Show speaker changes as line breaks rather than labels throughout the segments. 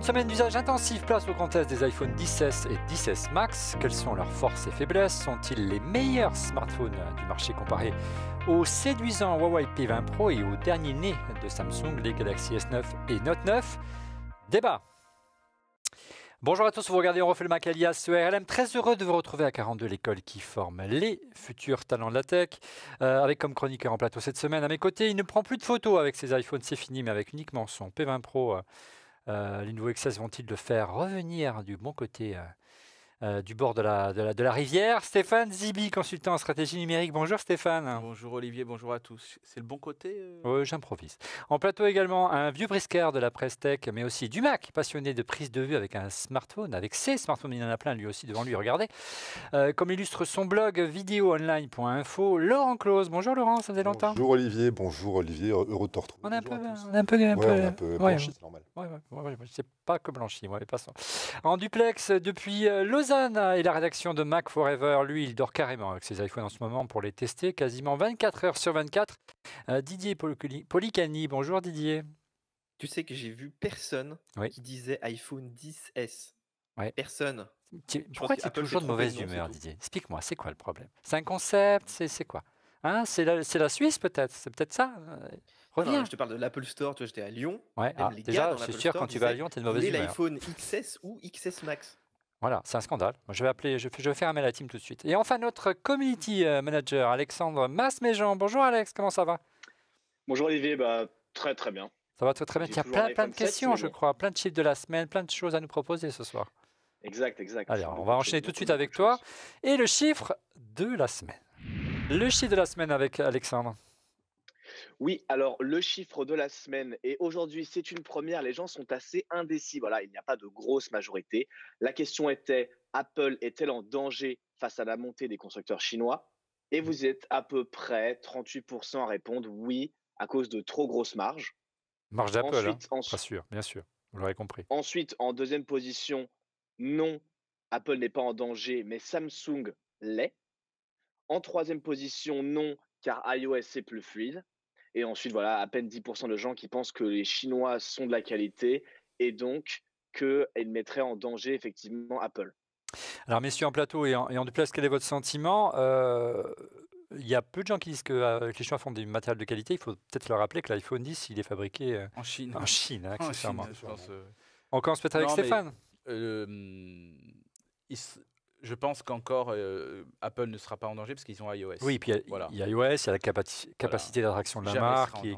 une semaine d'usage intensif, place au grand des iPhone 16 et 16 Max. Quelles sont leurs forces et faiblesses Sont-ils les meilleurs smartphones du marché comparés au séduisant Huawei P20 Pro et au dernier né de Samsung, les Galaxy S9 et Note 9 Débat Bonjour à tous, vous regardez, on refait le Mac e Très heureux de vous retrouver à 42, l'école qui forme les futurs talents de la tech. Euh, avec comme chroniqueur en plateau cette semaine à mes côtés, il ne prend plus de photos avec ses iPhones, c'est fini, mais avec uniquement son P20 Pro. Euh, euh, les nouveaux excesses vont-ils le faire revenir du bon côté euh, euh, du bord de la, de la, rivière. Stéphane Zibi, consultant en stratégie numérique. Bonjour Stéphane.
Bonjour Olivier, bonjour à tous. C'est le bon côté euh
Oui, J'improvise. En plateau également, un vieux briscard de la presse tech, mais aussi du Mac, passionné de prise de vue avec un smartphone, avec ses smartphones, il en a plein lui aussi devant lui, regardez. Euh, comme illustre son blog vidéoonline.info, Laurent Close. Bonjour Laurent, ça faisait longtemps. Bonjour Olivier,
bonjour Olivier, heureux de te retrouver.
On a un peu, on est un peu, on un c'est normal pas que Blanchi, moi, mais passons. En duplex depuis euh, Lausanne et la rédaction de Mac Forever, lui, il dort carrément avec ses iPhones en ce moment pour les tester quasiment 24 heures sur 24. Euh, Didier Policani, bonjour Didier. Tu sais que j'ai vu personne qui disait iPhone 10S. Ouais. Personne. pourquoi tu es toujours de mauvaise humeur, Didier Explique-moi, c'est quoi le problème C'est un concept C'est quoi Hein, c'est la, la, Suisse peut-être, c'est peut-être ça je te parle de l'Apple Store, tu vois, j'étais à Lyon. Ah, déjà, je sûr, quand tu vas à Lyon, t'es de mauvaise humeur. l'iPhone XS ou XS Max. Voilà, c'est un scandale. Je vais appeler, je, je faire un mail à la team tout de suite. Et enfin, notre community euh, manager, Alexandre Masméjean. Bonjour Alex, comment ça va Bonjour Olivier, bah, très très bien. Ça va très très bien. Il y a plein, de questions, je crois, plein de chiffres de la semaine, plein de choses à nous proposer ce soir. Exact, exact. Alors, on va enchaîner tout de suite avec toi. Et le chiffre de la semaine. Le chiffre de la semaine avec Alexandre.
Oui, alors le chiffre de la semaine, et aujourd'hui c'est une première, les gens sont assez indécis, voilà, il n'y a pas de grosse majorité. La question était, Apple est-elle en danger face à la montée des constructeurs chinois Et mmh. vous êtes à peu près 38% à répondre oui à cause de trop grosses marges.
Marge d'Apple, bien hein, sûr, bien sûr, vous l'aurez compris.
Ensuite, en deuxième position, non, Apple n'est pas en danger, mais Samsung l'est. En troisième position, non, car iOS est plus fluide. Et ensuite, voilà, à peine 10% de gens qui pensent que les Chinois sont de la qualité et donc qu'ils mettraient en danger effectivement Apple.
Alors, messieurs en plateau et en, et place, quel est votre sentiment euh, Il y a peu de gens qui disent euh, que, les Chinois font du matériel de qualité. Il faut peut-être leur rappeler que l'iPhone 10, il est fabriqué euh, en Chine. En Chine, hein, On commence peut-être avec Stéphane
je pense qu'encore euh, Apple ne sera pas en danger parce qu'ils ont iOS. Oui, puis il y a iOS,
il y a la capacité d'attraction de la marque qui,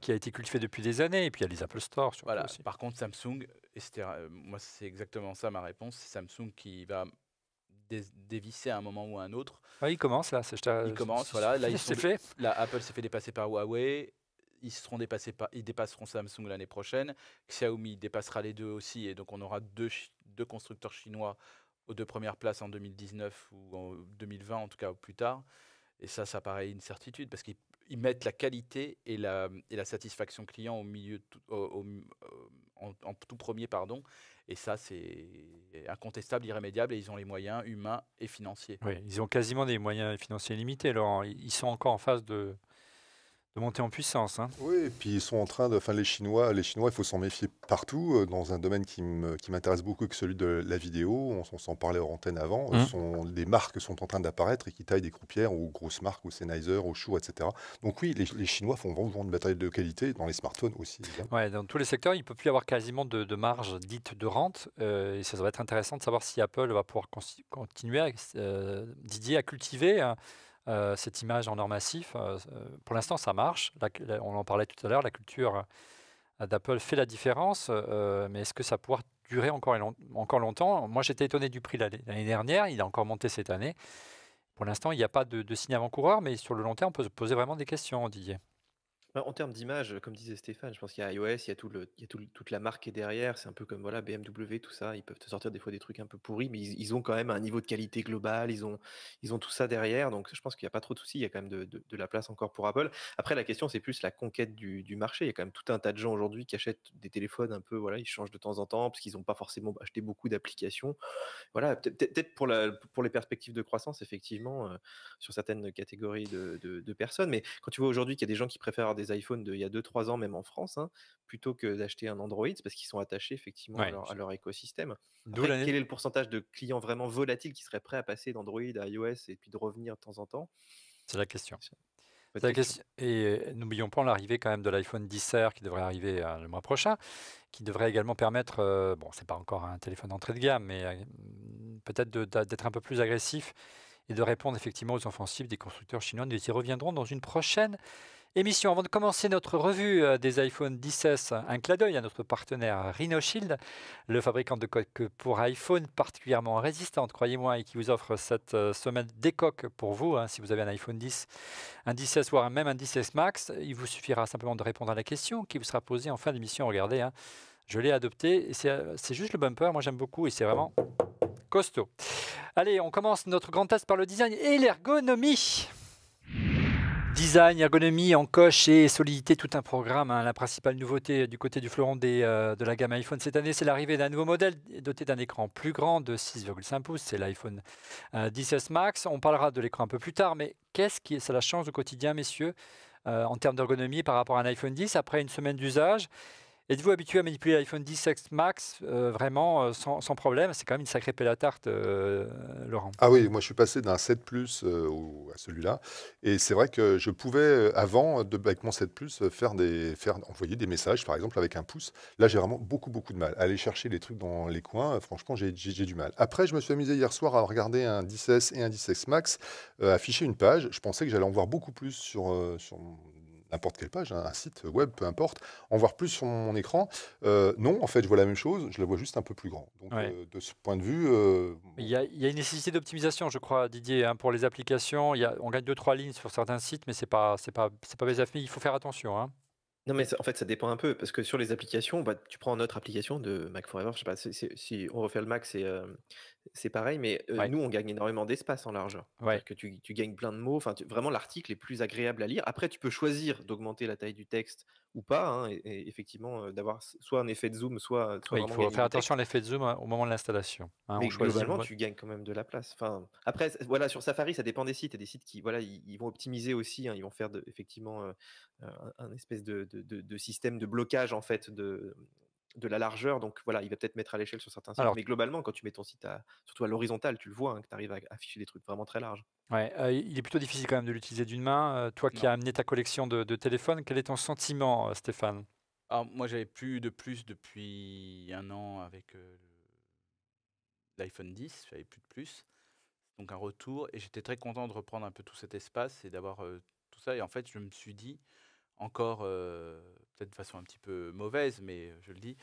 qui, a, été cultivée depuis des années, et puis il y a les Apple Store. Voilà. Par contre, Samsung, et euh, moi c'est exactement ça
ma réponse, c'est Samsung qui va dévisser à un moment ou à un autre.
Ah, il commence là, il commence, voilà. Là, ils sont fait.
Là, Apple s'est fait dépasser par Huawei, ils seront dépassés par, ils dépasseront Samsung l'année prochaine. Xiaomi dépassera les deux aussi, et donc on aura deux, deux constructeurs chinois aux deux premières places en 2019 ou en 2020, en tout cas, ou plus tard. Et ça, ça paraît une certitude parce qu'ils mettent la qualité et la, et la satisfaction client au milieu, au, en, tout premier, pardon. Et ça, c'est incontestable, irrémédiable, et ils ont les moyens humains et financiers. Oui,
ils ont quasiment des moyens financiers limités, alors Ils sont encore en phase de, de monter en puissance. Hein. Oui, et
puis ils sont en train de. Enfin, les Chinois, les Chinois, il faut s'en méfier partout. Euh, dans un domaine qui m'intéresse beaucoup, que celui de la vidéo, on, s'en parlait en antenne avant. Mmh. Sont, des marques sont en train d'apparaître et qui taillent des croupières aux grosses marques, aux Sennheiser, aux Shure, etc. Donc oui, les, Chinois font vraiment une bataille de qualité dans les smartphones aussi.
Oui, dans tous les secteurs, il ne peut plus y avoir quasiment de, marge dite de rente. Euh, et ça va être intéressant de savoir si Apple va pouvoir continuer, euh, Didier, à cultiver. Hein, euh, cette image en or massif. Euh, euh, pour l'instant, ça marche. on en parlait tout à l'heure, la culture d'Apple fait la différence, mais est-ce que ça pourra durer encore, encore longtemps Moi, j'étais étonné du prix l'année dernière, il a encore monté cette année. Pour l'instant, il n'y a pas de, de signe avant-coureur, mais sur le long terme, on peut se poser vraiment des questions, Didier.
Bah, en termes d'image, comme disait Stéphane, je pense qu'il y a iOS, il y a, tout le, toute la marque qui est derrière. C'est un peu comme voilà, BMW, tout ça. Ils peuvent te sortir des fois des trucs un peu pourris, mais ils, ont quand même un niveau de qualité global. Ils ont, ils ont tout ça derrière. Donc je pense qu'il n'y a pas trop de soucis. Il y a quand même de, la place encore pour Apple. Après, la question, c'est plus la conquête du, marché. Il y a quand même tout un tas de gens aujourd'hui qui achètent des téléphones un peu. Voilà, ils changent de temps en temps parce qu'ils n'ont pas forcément acheté beaucoup d'applications. Voilà, peut- être pour, pour les perspectives de croissance, effectivement, euh, sur certaines catégories de, de personnes. Mais quand tu vois aujourd'hui qu'il y a des gens qui préfèrent des iPhones d'il y a 2-3 ans, même en France, hein, plutôt que d'acheter un Android, parce qu'ils sont attachés effectivement à, leur, à, leur, écosystème. quel est le pourcentage de clients vraiment volatiles qui seraient prêts à passer d'Android à iOS et puis de revenir de temps en temps
C'est la question. Et n'oublions pas l'arrivée quand même de l'iPhone 10R qui devrait arriver euh, le mois prochain, qui devrait également permettre, euh, bon, c'est pas encore un téléphone d'entrée de gamme, mais euh, peut-être d'être un peu plus agressif et de répondre effectivement aux offensives des constructeurs chinois. Nous y reviendrons dans une prochaine émission. Avant de commencer notre revue euh, des iPhone XS, un clin d'œil à notre partenaire RhinoShield, le fabricant de coques pour iPhone particulièrement résistante, croyez-moi, et qui vous offre cette euh, semaine des coques pour vous. Hein, si vous avez un iPhone 10, un 10S, voire même un 10S Max, il vous suffira simplement de répondre à la question qui vous sera posée en fin d'émission. Regardez, hein, je l'ai adopté. Euh, c'est juste le bumper, moi j'aime beaucoup et c'est vraiment costaud. Allez, on commence notre grand test par le design et l'ergonomie. Design, ergonomie, encoche et solidité, tout un programme. Hein. La principale nouveauté du côté du fleuron de la gamme iPhone cette année, c'est l'arrivée d'un nouveau modèle doté d'un écran plus grand de 6,5 pouces. C'est l'iPhone 16 euh, Max. On parlera de l'écran un peu plus tard, mais qu'est-ce que ça la chance au quotidien, messieurs, euh, en termes d'ergonomie par rapport à un iPhone 10 après une semaine d'usage Êtes-vous habitué à manipuler l'iPhone 10 Max euh, vraiment euh, sans, sans problème C'est quand même une sacrée pelle à tarte, euh, Laurent. Ah oui,
moi je suis passé d'un 7 Plus à celui-là. Et c'est vrai que je pouvais, avant, de, avec mon 7 Plus, faire des, faire, envoyer des messages, par exemple, avec un pouce. Là, j'ai vraiment beaucoup, beaucoup de mal. Aller chercher les trucs dans les coins, franchement, j'ai du mal. Après, je me suis amusé hier soir à regarder un 10S et un 10 Max afficher une page. Je pensais que j'allais en voir beaucoup plus sur, sur n'importe quelle page, hein, un site web, peu importe, en voir plus sur mon écran. Euh, non, en fait, je vois la même chose, je la vois juste un peu plus grand. Donc, euh, de ce point de vue. Euh,
il, y a, une nécessité d'optimisation, je crois, Didier, hein, pour les applications. Il y a, on gagne deux trois lignes sur certains sites, mais ce n'est pas, c'est pas, c'est pas Il faut faire attention. Hein. Non, mais en fait, ça
dépend un peu, parce que sur les applications, bah, tu prends notre application de Mac Forever, je sais pas, si on refait le Mac, c'est c'est pareil, mais nous, on gagne énormément d'espace en largeur. Que tu, gagnes plein de mots. vraiment, l'article est plus agréable à lire. Après, tu peux choisir d'augmenter la taille du texte ou pas. Hein, et, effectivement, d'avoir soit un effet de zoom, soit. il faut faire attention
à l'effet de zoom hein, au moment de l'installation. Hein, mais globalement, tu
gagnes quand même de la place. Enfin, après, voilà, sur Safari, ça dépend des sites. Il y a des sites qui, voilà, ils, vont optimiser aussi. ils vont faire effectivement un, espèce de, de, système de blocage en fait de de la largeur. Donc voilà, il va peut-être mettre à l'échelle sur certains sites. mais globalement, quand tu mets ton site surtout à l'horizontale, tu le vois, hein, que tu arrives à afficher des trucs vraiment très larges.
Ouais, euh, il est plutôt difficile quand même de l'utiliser d'une main. Euh, toi qui as amené ta collection de, téléphones, quel est ton sentiment, euh, Stéphane
Alors, ah, Moi, j'avais plus de plus depuis un an avec l'iPhone 10, j'avais plus de plus. Donc un retour, et j'étais très content de reprendre un peu tout cet espace et d'avoir tout ça. Et en fait, je me suis dit, encore, euh, peut-être de façon un petit peu mauvaise, mais euh, je le dis,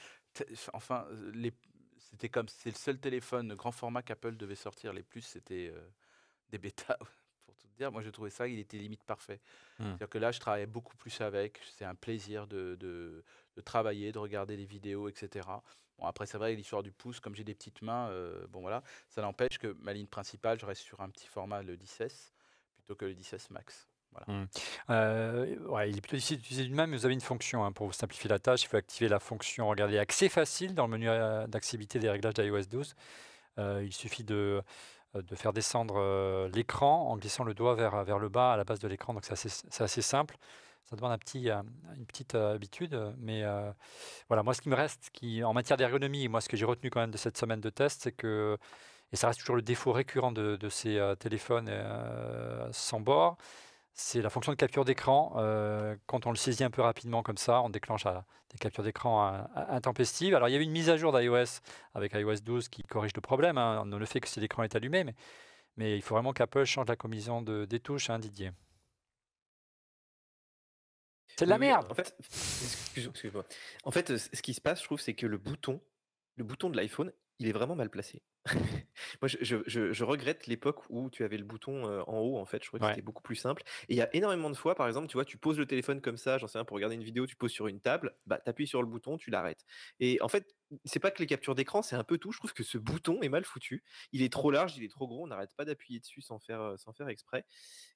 enfin, euh, c'était comme c'est le seul téléphone grand format qu'Apple devait sortir. Les plus, c'était des bêtas, pour tout dire. Moi, je trouvais ça, il était limite parfait. Mmh. C'est-à-dire que là, je travaillais beaucoup plus avec. C'est un plaisir de, travailler, de regarder les vidéos, etc. Bon, après, c'est vrai, l'histoire du pouce, comme j'ai des petites mains, bon voilà, ça n'empêche que ma ligne principale, je reste sur un petit format, le 10S, plutôt que le 10S Max.
Voilà. Mmh. Euh, il est plutôt difficile d'utiliser lui-même, mais vous avez une fonction hein, pour vous simplifier la tâche. Il faut activer la fonction, regardez, accès facile dans le menu euh, d'accessibilité des réglages d'iOS 12. Euh, il suffit de, de faire descendre l'écran en glissant le doigt vers, vers le bas à la base de l'écran, donc c'est assez, simple. Ça demande un petit, une petite habitude, mais voilà, moi ce qui me reste qui, en matière d'ergonomie, moi ce que j'ai retenu quand même de cette semaine de test, c'est que, et ça reste toujours le défaut récurrent de, de ces téléphones sans bord, c'est la fonction de capture d'écran. Euh, quand on le saisit un peu rapidement comme ça, on déclenche des captures d'écran euh, intempestives. Alors il y a eu une mise à jour d'iOS avec iOS 12 qui corrige le problème. Hein. le fait que si l'écran est allumé, mais, il faut vraiment qu'Apple change la commission des touches, hein, Didier. C'est de la euh, merde. en fait,
en fait, ce qui se passe, je trouve, c'est que le bouton, le bouton de l'iPhone, il est vraiment mal placé. Moi, je, regrette l'époque où tu avais le bouton en haut, en fait. Je trouvais que c'était beaucoup plus simple. Et il y a énormément de fois, par exemple, tu vois, tu poses le téléphone comme ça, j'en sais rien, pour regarder une vidéo, tu poses sur une table, bah, appuies sur le bouton, tu l'arrêtes. Et en fait, c'est pas que les captures d'écran, c'est un peu tout. Je trouve que ce bouton est mal foutu. Il est trop large, il est trop gros. On n'arrête pas d'appuyer dessus sans faire, sans faire exprès.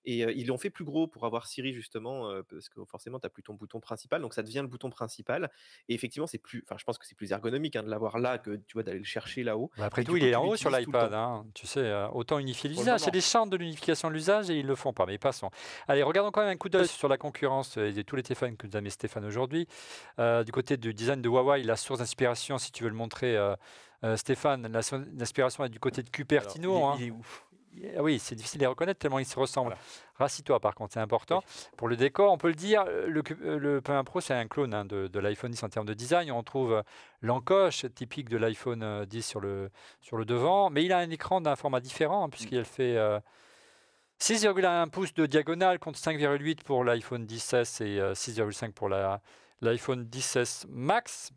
Et ils l'ont fait plus gros pour avoir Siri justement, parce que forcément, t'as plus ton bouton principal, donc ça devient le bouton principal. Et effectivement, c'est plus, enfin, je pense que c'est plus ergonomique hein, de l'avoir là que tu vois d'aller le chercher là-haut. Bah, après tout, il est sur l'iPad,
hein. tu sais, euh, autant unifier l'usage. C'est des chants de l'unification de l'usage et ils le font pas, mais passent. Allez, regardons quand même un coup d'œil euh, sur la concurrence euh, et de tous les téléphones que nous a mis Stéphane aujourd'hui. du côté du design de Huawei, la source d'inspiration, si tu veux le montrer, Stéphane, l'inspiration est du côté de Cupertino. Hein. Ah oui, c'est difficile de les reconnaître tellement ils se ressemblent. Rassis-toi, par contre, c'est important. Pour le décor, on peut le dire, le, euh, P1 Pro, c'est un clone hein, de, l'iPhone 10 en termes de design. On trouve euh, l'encoche typique de l'iPhone 10 euh, sur le, sur le devant, mais il a un écran d'un format différent, hein, mm. puisqu'il fait 6,1 pouces de diagonale contre 5,8 pour l'iPhone 10S et 6,5 pour l'iPhone 10S Max.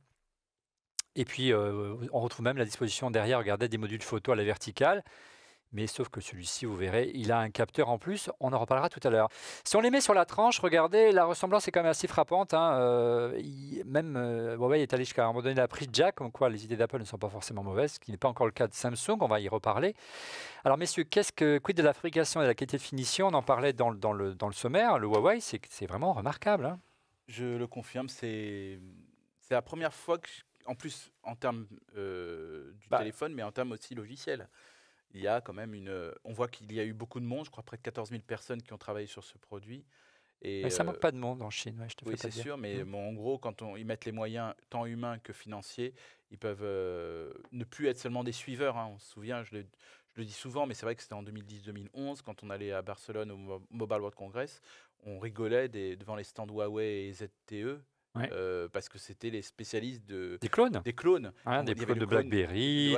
Et puis, on retrouve même la disposition derrière, regardez, des modules photo à la verticale mais sauf que celui-ci, vous verrez, il a un capteur en plus, on en reparlera tout à l'heure. Si on les met sur la tranche, regardez, la ressemblance est quand même assez frappante. Hein, euh, il, même euh, Huawei est allé jusqu'à un moment donné la prise jack, comme quoi les idées d'Apple ne sont pas forcément mauvaises, ce qui n'est pas encore le cas de Samsung, on va y reparler. Alors messieurs, qu'est-ce que quid de la fabrication et de la qualité de finition On en parlait dans, le, dans le sommaire, le Huawei, c'est vraiment remarquable. Hein. Je le confirme, c'est
la première fois que, en plus en termes euh, du bah téléphone, mais en termes aussi logiciels il y a quand même une. On voit qu'il y a eu beaucoup de monde, je crois près de 14 000 personnes qui ont travaillé sur ce produit. Et mais ça ne euh, manque pas
de monde en Chine, je te Oui, c'est sûr, mais mm.
bon, en gros, quand on, ils mettent les moyens tant humains que financiers, ils peuvent euh, ne plus être seulement des suiveurs. Hein. On se souvient, je le, dis souvent, mais c'est vrai que c'était en 2010-2011, quand on allait à Barcelone au Mobile World Congress, on rigolait des, devant les stands Huawei et ZTE euh, parce que c'était les spécialistes de des clones, des clones, ah, des, clones de BlackBerry,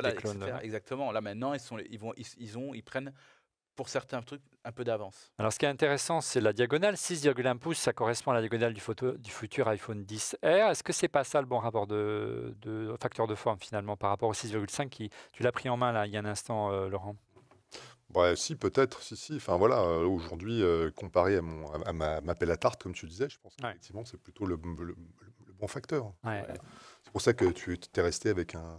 exactement. Là maintenant, ils sont, ils vont, ils, ont, ils prennent pour certains trucs un peu d'avance.
Alors ce qui est intéressant, c'est la diagonale 6,1 pouces, ça correspond à la diagonale du, photo, du futur iPhone 10R. Est-ce que c'est pas ça le bon rapport de, de, facteur de forme finalement par rapport au 6,5 qui tu l'as pris en main là il y a un instant, euh, Laurent
bah, si, peut-être, si, si. Enfin, voilà, euh, aujourd'hui, euh, comparé à, mon, à, ma, pelle à tarte, comme tu disais, je pense effectivement c'est plutôt le, bon facteur. C'est pour ça que tu es resté avec un,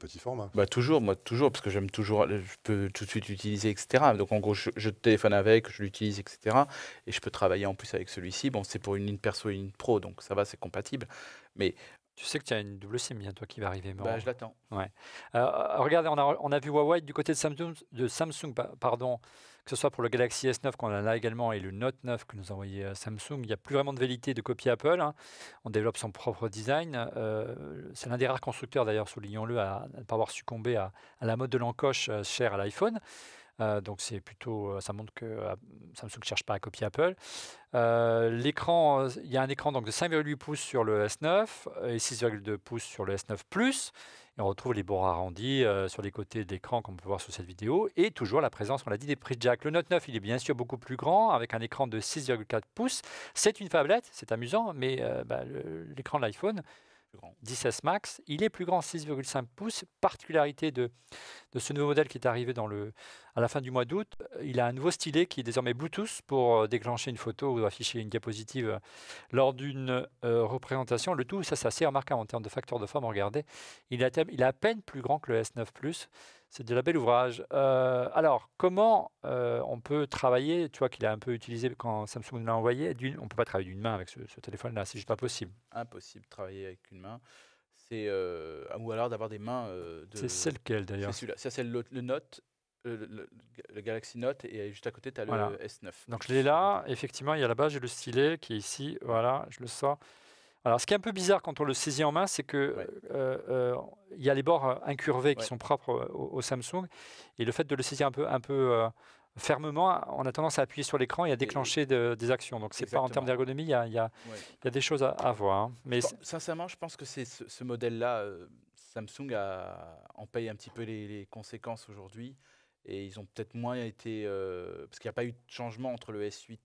petit format.
Bah, toujours, moi, toujours, parce que j'aime toujours, euh, je peux tout de suite l'utiliser, etc. Donc, en gros, je, je téléphone avec, je l'utilise, etc. Et je peux travailler en plus avec celui-ci. Bon, c'est pour une ligne perso et une ligne pro, donc
ça va, c'est compatible. Mais tu sais que tu as une double SIM toi qui va arriver. Bah, je l'attends. Ouais. Euh, oh, regardez, on a, on a, vu Huawei du côté de Samsung, de Samsung pardon, que ce soit pour le Galaxy S9 qu'on a là également et le Note 9 que nous a envoyé euh, Samsung. Il n'y a plus vraiment de vérité de copier Apple. Hein. On développe son propre design. Euh, c'est l'un des rares constructeurs d'ailleurs, soulignons-le, à ne pas avoir succombé à, la mode de l'encoche chère à l'iPhone. Euh, donc c'est plutôt, euh, ça montre que Samsung euh, ne cherche pas à copier Apple. l'écran, il y a un écran donc de 5,8 pouces sur le S9 et 6,2 pouces sur le S9 Plus. Et on retrouve les bords arrondis sur les côtés de l'écran, comme on peut voir sur cette vidéo. Et toujours la présence, on l'a dit, des prises jack. Le Note 9, il est bien sûr beaucoup plus grand, avec un écran de 6,4 pouces. C'est une tablette, c'est amusant, mais bah, l'écran de l'iPhone, Max, il est plus grand 6,5 pouces. Particularité de, ce nouveau modèle qui est arrivé dans le, à la fin du mois d'août, il a un nouveau stylet qui est désormais Bluetooth pour euh, déclencher une photo ou afficher une diapositive euh, lors d'une euh, représentation. Le tout, ça c'est assez remarquable en termes de facteur de forme. Regardez, il, il est à peine plus grand que le S9 c'est déjà bel ouvrage. Euh, alors, comment euh, on peut travailler Tu vois qu'il a un peu utilisé quand Samsung l'a envoyé. On ne peut pas travailler d'une main avec ce, téléphone-là, c'est juste pas possible.
Impossible de travailler avec une main. C'est euh, ou alors d'avoir des mains. Euh, de... C'est celle là d'ailleurs C'est celui-là. Ça c'est le, Note le, Galaxy Note et juste à côté, tu as le S9. Donc
je l'ai là, effectivement, il y a là-bas, j'ai le stylet qui est ici, voilà, je le sors. Alors, ce qui est un peu bizarre quand on le saisit en main, c'est que euh, euh, il y a les bords hein, incurvés qui sont propres euh, au, Samsung, et le fait de le saisir un peu, un peu fermement, on a tendance à appuyer sur l'écran et à déclencher des actions. Donc, c'est pas en termes d'ergonomie, il y, a, des choses à, voir. Hein. Mais
sincèrement, je pense que c'est ce, modèle-là, Samsung a, en paye un petit peu les, les conséquences aujourd'hui, et ils ont peut-être moins été parce qu'il n'y a pas eu de changement entre le S8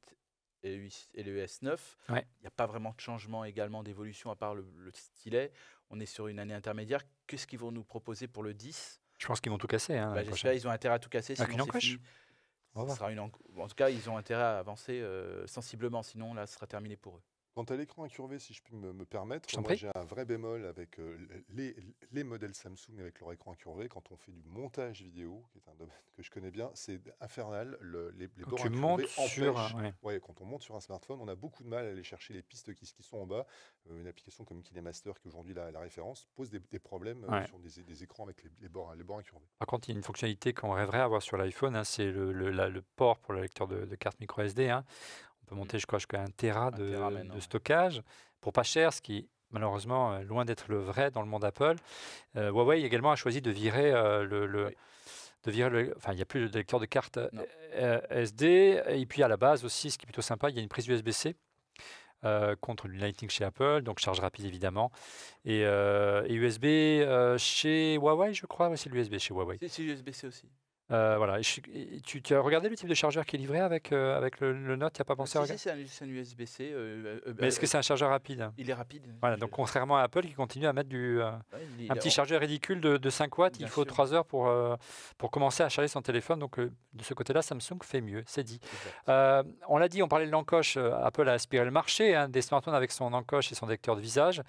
et, le S9. Il n'y a pas vraiment de changement également d'évolution à part le, stylet. On est sur une année intermédiaire. Qu'est-ce qu'ils vont nous proposer pour le 10
Je pense qu'ils vont tout casser. Hein, bah, J'espère
qu'ils ont intérêt à tout casser. une en... tout cas, ils ont intérêt à avancer euh, sensiblement, sinon là, ce sera terminé pour eux. Quant à l'écran incurvé, si je
puis me, permettre, moi j'ai un vrai bémol avec euh, les, modèles Samsung avec leur écran incurvé. Quand on fait du montage vidéo, qui est un domaine que je connais bien, c'est infernal. sur quand on monte sur un smartphone, on a beaucoup de mal à aller chercher les pistes qui, sont en bas. Euh, une application comme KineMaster, qui aujourd'hui la, la, référence, pose des, problèmes euh, sur des, écrans avec les, bords, incurvés.
Par contre, il y a une fonctionnalité qu'on rêverait avoir sur l'iPhone, hein, c'est le, port pour le lecteur de, cartes carte micro SD. Hein on peut monter jusqu'à 1 un Tera de, stockage pour pas cher, ce qui malheureusement euh, loin d'être le vrai dans le monde Apple. Euh, Huawei également a choisi de virer euh, le, de virer enfin il n'y a plus de lecteur de carte SD et puis à la base aussi ce qui est plutôt sympa, il y a une prise USB-C. contre le Lightning chez Apple, donc charge rapide évidemment, et, USB chez Huawei, je crois, c'est l'USB chez Huawei.
C'est USB-C aussi.
Euh, voilà. tu, as regardé le type de chargeur qui est livré avec, euh, avec le, Note Note Tu a pas pensé à regarder
C'est un, USB-C. Euh, mais est-ce que c'est un chargeur
rapide Il est rapide. Voilà, donc contrairement à Apple qui continue à mettre du, un petit chargeur ridicule de, 5 watts, il faut 3 heures pour, pour commencer à charger son téléphone. Donc de ce côté-là, Samsung fait mieux, c'est dit. on l'a dit, on parlait de l'encoche. Apple a aspiré le marché hein, des smartphones avec son encoche et son détecteur de visage.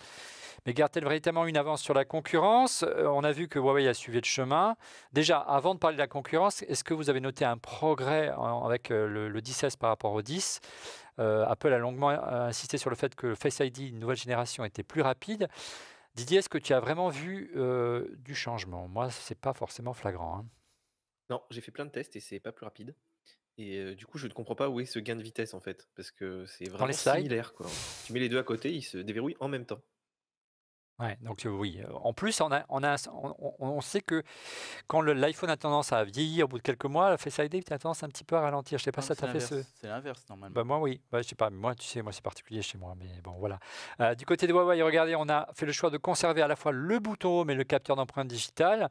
Mais garde-t-elle véritablement une avance sur la concurrence euh, On a vu que Huawei a suivi le chemin. Déjà, avant de parler de la concurrence, est-ce que vous avez noté un progrès avec euh, le, 16 par rapport au 10 euh, Apple a longuement insisté sur le fait que le Face ID, une nouvelle génération, était plus rapide. Didier, est-ce que tu as vraiment vu du changement Moi, ce n'est pas forcément flagrant. Hein.
Non, j'ai fait plein de tests et c'est pas plus rapide. Et du coup, je ne comprends pas où est ce gain de vitesse en fait, parce que c'est vraiment similaire. Tu mets les deux à côté, ils se
déverrouillent en même temps. Ouais, donc oui. En plus, on, a, on, sait que quand l'iPhone a tendance à vieillir au bout de quelques mois, la Face ID a tendance un petit peu à ralentir. Je sais pas si ça t'a fait ce. C'est l'inverse normalement. Bah, moi oui. Bah, je sais pas. Moi, tu sais, moi c'est particulier chez moi, mais bon voilà. Euh, du côté de Huawei, regardez, on a fait le choix de conserver à la fois le bouton mais et le capteur d'empreinte digitale.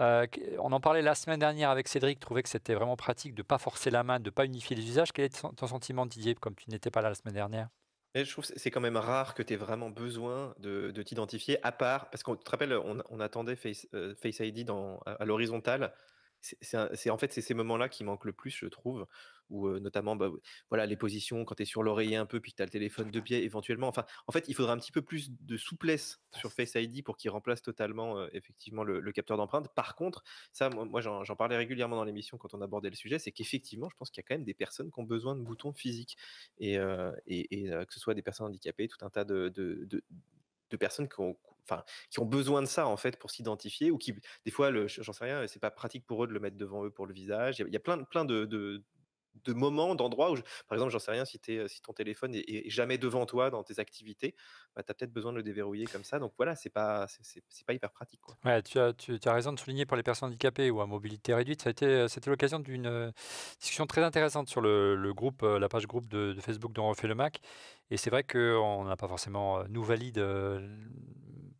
Euh, on en parlait la semaine dernière avec Cédric. Trouvait que c'était vraiment pratique de ne pas forcer la main, de ne pas unifier les usages. Quel est ton sentiment, Didier, comme tu n'étais pas là la semaine dernière
mais je trouve que c'est quand même rare que tu aies vraiment besoin de, t'identifier, à part, parce qu'on te rappelle, on, attendait Face, euh, ID dans, à l'horizontale c'est en fait c'est ces moments-là qui manquent le plus, je trouve, où notamment bah, voilà les positions quand tu es sur l'oreiller un peu puis que tu as le téléphone de biais éventuellement. Enfin, en fait, il faudrait un petit peu plus de souplesse sur Face ID pour qu'il remplace totalement effectivement le, capteur d'empreinte. Par contre, ça, moi, j'en parlais régulièrement dans l'émission quand on abordait le sujet, c'est qu'effectivement, je pense qu'il y a quand même des personnes qui ont besoin de boutons physiques et, et, que ce soit des personnes handicapées, tout un tas de de personnes qui ont, enfin, qui ont besoin de ça en fait pour s'identifier ou qui, des fois, j'en sais rien, c'est pas pratique pour eux de le mettre devant eux pour le visage. Il y a, plein, de, de moments, d'endroits où, par exemple, j'en sais rien, si, es, si ton téléphone est, jamais devant toi dans tes activités, bah, tu as peut-être besoin de le déverrouiller comme ça. Donc voilà, c'est pas, c'est, pas hyper pratique.
tu, as, tu, as raison de souligner pour les personnes handicapées ou à mobilité réduite. Ça a été, c'était euh, l'occasion d'une euh, discussion très intéressante sur le, groupe, euh, la page groupe de, Facebook dont on refait le Mac. Et c'est vrai qu'on n'a pas forcément, nous, valide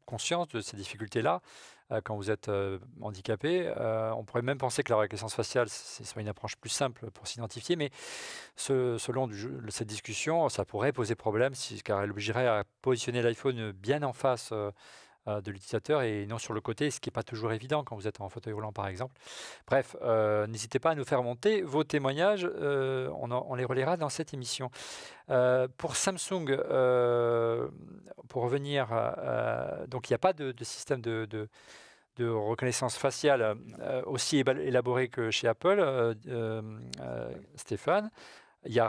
conscience de ces difficultés-là. Euh, quand vous êtes euh, handicapé. Euh, on pourrait même penser que la reconnaissance faciale, c'est soit une approche plus simple pour s'identifier, mais ce, selon cette discussion, ça pourrait poser problème si, car elle obligerait à positionner l'iPhone bien en face euh, de l'utilisateur et non sur le côté, ce qui n'est pas toujours évident quand vous êtes en fauteuil roulant par exemple. Bref, euh, n'hésitez pas à nous faire monter vos témoignages, euh, on, les relaiera dans cette émission. pour Samsung, pour revenir, donc il n'y a pas de, système de, reconnaissance faciale aussi élaboré que chez Apple, Stéphane. Il y,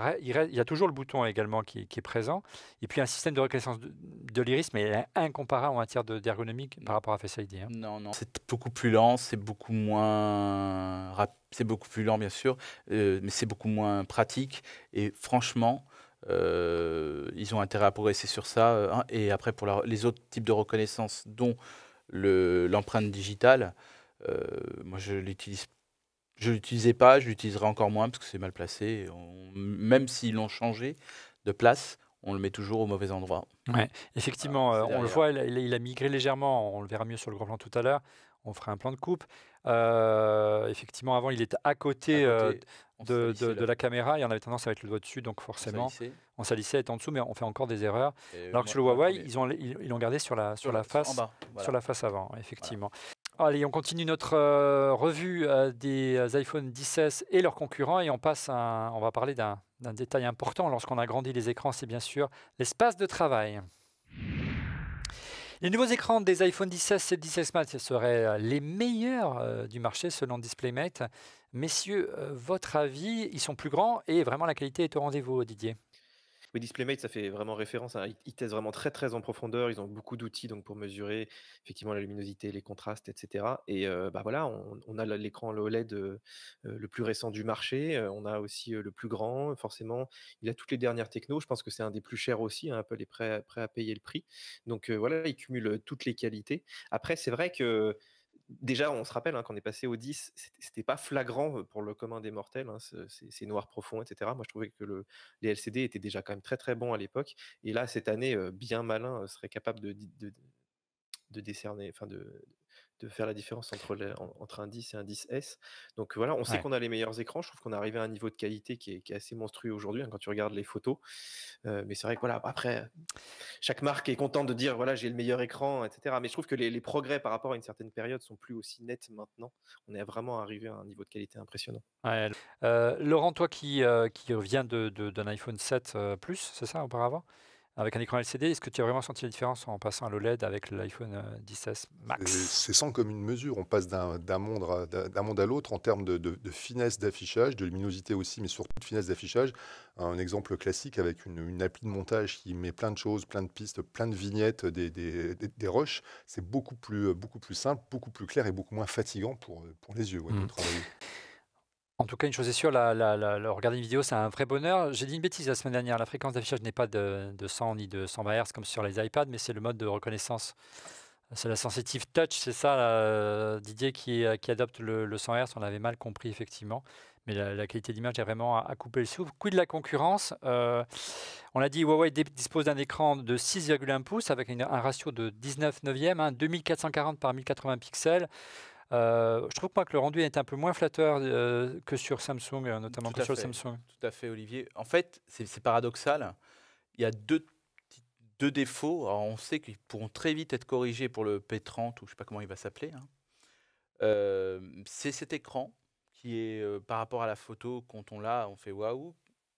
a, toujours le bouton également qui, est présent. Et puis un système de reconnaissance de, l'iris, mais incomparable en matière d'ergonomie de, par rapport à Face ID. Hein. Non, non. C'est
beaucoup plus lent, c'est beaucoup moins C'est beaucoup plus lent, bien sûr, euh, mais c'est beaucoup moins pratique. Et franchement, euh, ils ont intérêt à progresser sur ça. Euh, hein. Et après, pour les autres types de reconnaissance, dont l'empreinte digitale, moi je l'utilise je l'utilisais pas, je l'utiliserai encore moins parce que c'est mal placé. même s'ils l'ont changé de place, on le met toujours au mauvais endroit.
Ouais, effectivement, euh, on le voit, il, a, migré légèrement. On le verra mieux sur le grand plan tout à l'heure. On fera un plan de coupe. Euh, effectivement, avant, il était à côté, euh, de, la caméra y en avait tendance à mettre le doigt dessus, donc forcément, on salissait, être en dessous, mais on fait encore des erreurs. Alors que sur le Huawei, ils l'ont ils, gardé sur la, sur, la face, sur la face avant, effectivement. Allez, on continue notre euh, revue euh, des euh, iPhone 16 et leurs concurrents et on passe on va parler d'un détail important lorsqu'on agrandit les écrans, c'est bien sûr l'espace de travail. Les nouveaux écrans des iPhone 16 et 16 Max seraient les meilleurs du marché selon DisplayMate. Messieurs, votre avis, ils sont plus grands et vraiment la qualité est au rendez-vous, Didier oui, DisplayMate, ça fait vraiment référence. À... Ils testent vraiment très, très
en profondeur. Ils ont beaucoup d'outils donc pour mesurer effectivement la luminosité, les contrastes, etc. Et euh, bah, voilà, on, a l'écran OLED euh, euh, le plus récent du marché. On a aussi le plus grand. Forcément, il a toutes les dernières techno. Je pense que c'est un des plus chers aussi. Un hein. Apple est prêt, prêt à payer le prix. Donc voilà, il cumule toutes les qualités. Après, c'est vrai que déjà, on se rappelle, hein, qu'on est passé au 10, c'était pas flagrant pour le commun des mortels, hein, c'est noir profond, etc. Moi, je trouvais que les LCD étaient déjà quand même très très bons à l'époque. Et là, cette année, bien malin serait capable de, de, décerner, enfin de, de faire la différence entre, entre un 10 et un 10S. Donc voilà, on sait qu'on a les meilleurs écrans. Je trouve qu'on est arrivé à un niveau de qualité qui est, qui est assez monstrueux aujourd'hui hein, quand tu regardes les photos. Euh, mais c'est vrai que voilà, après, chaque marque est contente de dire voilà, j'ai le meilleur écran, etc. Mais je trouve que les, progrès par rapport à une certaine période sont plus aussi nets maintenant. On est vraiment arrivé à un niveau de qualité impressionnant.
Euh, Laurent, toi qui, euh, qui viens d'un de, iPhone 7 Plus, c'est ça auparavant avec un écran LCD. Est-ce que tu as vraiment senti la différence en passant à l'OLED avec l'iPhone 16 euh,
Max euh, C'est sans comme une mesure. On passe d'un monde à, monde à l'autre en termes de, finesse d'affichage, de luminosité aussi, mais surtout de finesse d'affichage. Un exemple classique avec une, appli de montage qui met plein de choses, plein de pistes, plein de vignettes, des, des, des, C'est beaucoup plus, beaucoup plus simple, beaucoup plus clair et beaucoup moins fatigant pour, pour les yeux ouais,
en tout cas, une chose est sûre, la, regarder une vidéo, c'est un vrai bonheur. J'ai dit une bêtise la semaine dernière. La fréquence d'affichage n'est pas de, 100 ni de 120 Hz comme sur les iPads, mais c'est le mode de reconnaissance. C'est la sensitive touch, c'est ça, Didier, qui, euh, qui adopte le, 100 Hz. On l'avait mal compris, effectivement. Mais la, qualité d'image est vraiment à, couper le souffle. Quid de la concurrence euh, On l'a dit, Huawei dispose d'un écran de 6,1 pouces avec un ratio de 19 9e, 2440 par 1080 pixels. Euh, je trouve pas que le rendu est un peu moins flatteur euh, que sur Samsung, euh, notamment sur le Samsung.
Tout à fait, Olivier. En fait, c'est paradoxal. Il y a deux, défauts. on sait qu'ils pourront très vite être corrigés pour le P30 ou je ne sais pas comment il va s'appeler. Hein. c'est cet écran qui est par rapport à la photo, quand on l'a, on fait waouh.